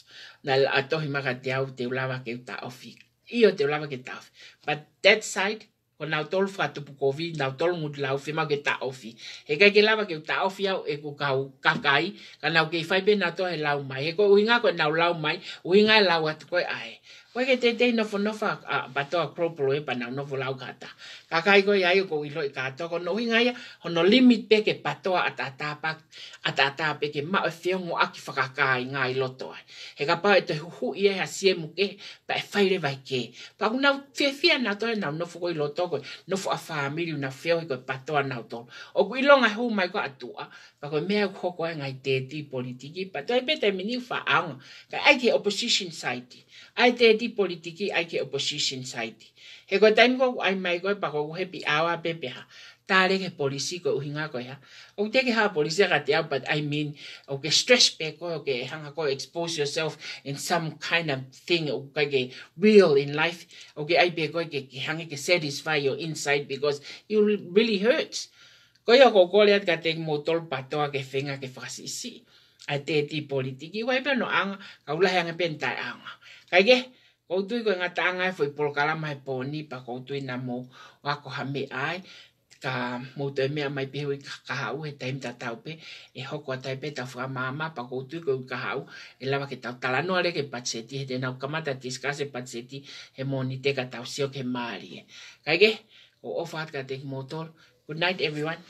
A: na a to te au te ulava ke ta ofika io te lava che taf but that side ko na tol fa tu pukovi na tol mud la ofi ma ke ta ofi e ka ke lava ke ta ofi au e ku ka ka kai ka na ke fai be na to e la mai e ko winga ko na la mai winga la wat ko ai Koe ke te te nofo nofa a batoa kropolo e pana nofo lau kata. Ka kai koe ai e ko ilo i kato ko no hinga hono limit pe ke patoa a tatapa a ke ma o e fiongo aki whakaka i ngā i loto ai. He ka pao e te huhu i e ha sie muke pa e whaire vai ke. Pa ku nau fia fia na toi nau e nofo koe i loto koe nofo a whaamiri una fiongo i koe patoa nau to. O ku ilo ngai hu mai koe atua pa koe mea kuhoko koe ngai te politiki pa toi pe te mini whaanga ka ai te opposition side ai te politiki ai ke opposition side. He ko taimi ko ai mai ko pa ko he pi awa pepe ha. Ta le ke polisi ko uhinga ko ya. O te ke ha polisi ka te but I mean o ke stress pe ko ke hanga ko expose yourself in some kind of thing o ka ke real in life o ke ai pe ko ke ke hanga ke satisfy your inside because you really hurt. Ko ya ko ko le ka te mo tol pato ke fenga ke fasi si. A te ti politiki wai pe no anga ka ulahanga pe ntai anga. Kaige? Kaige? koutu i koe nga tanga e fwoi polokalama e poni pa koutu i namo wako hame ai ka mouto e mea mai pehoi ka kahau he taim ta taupe e hoko a taipe ta fwa mama pa koutu i koe kahau e lawa ke tau talano ale ke patseti he tenau kamata tiskase patseti he moni te ka tau sio ke maari e kaige o ofa hatka teki motor good night everyone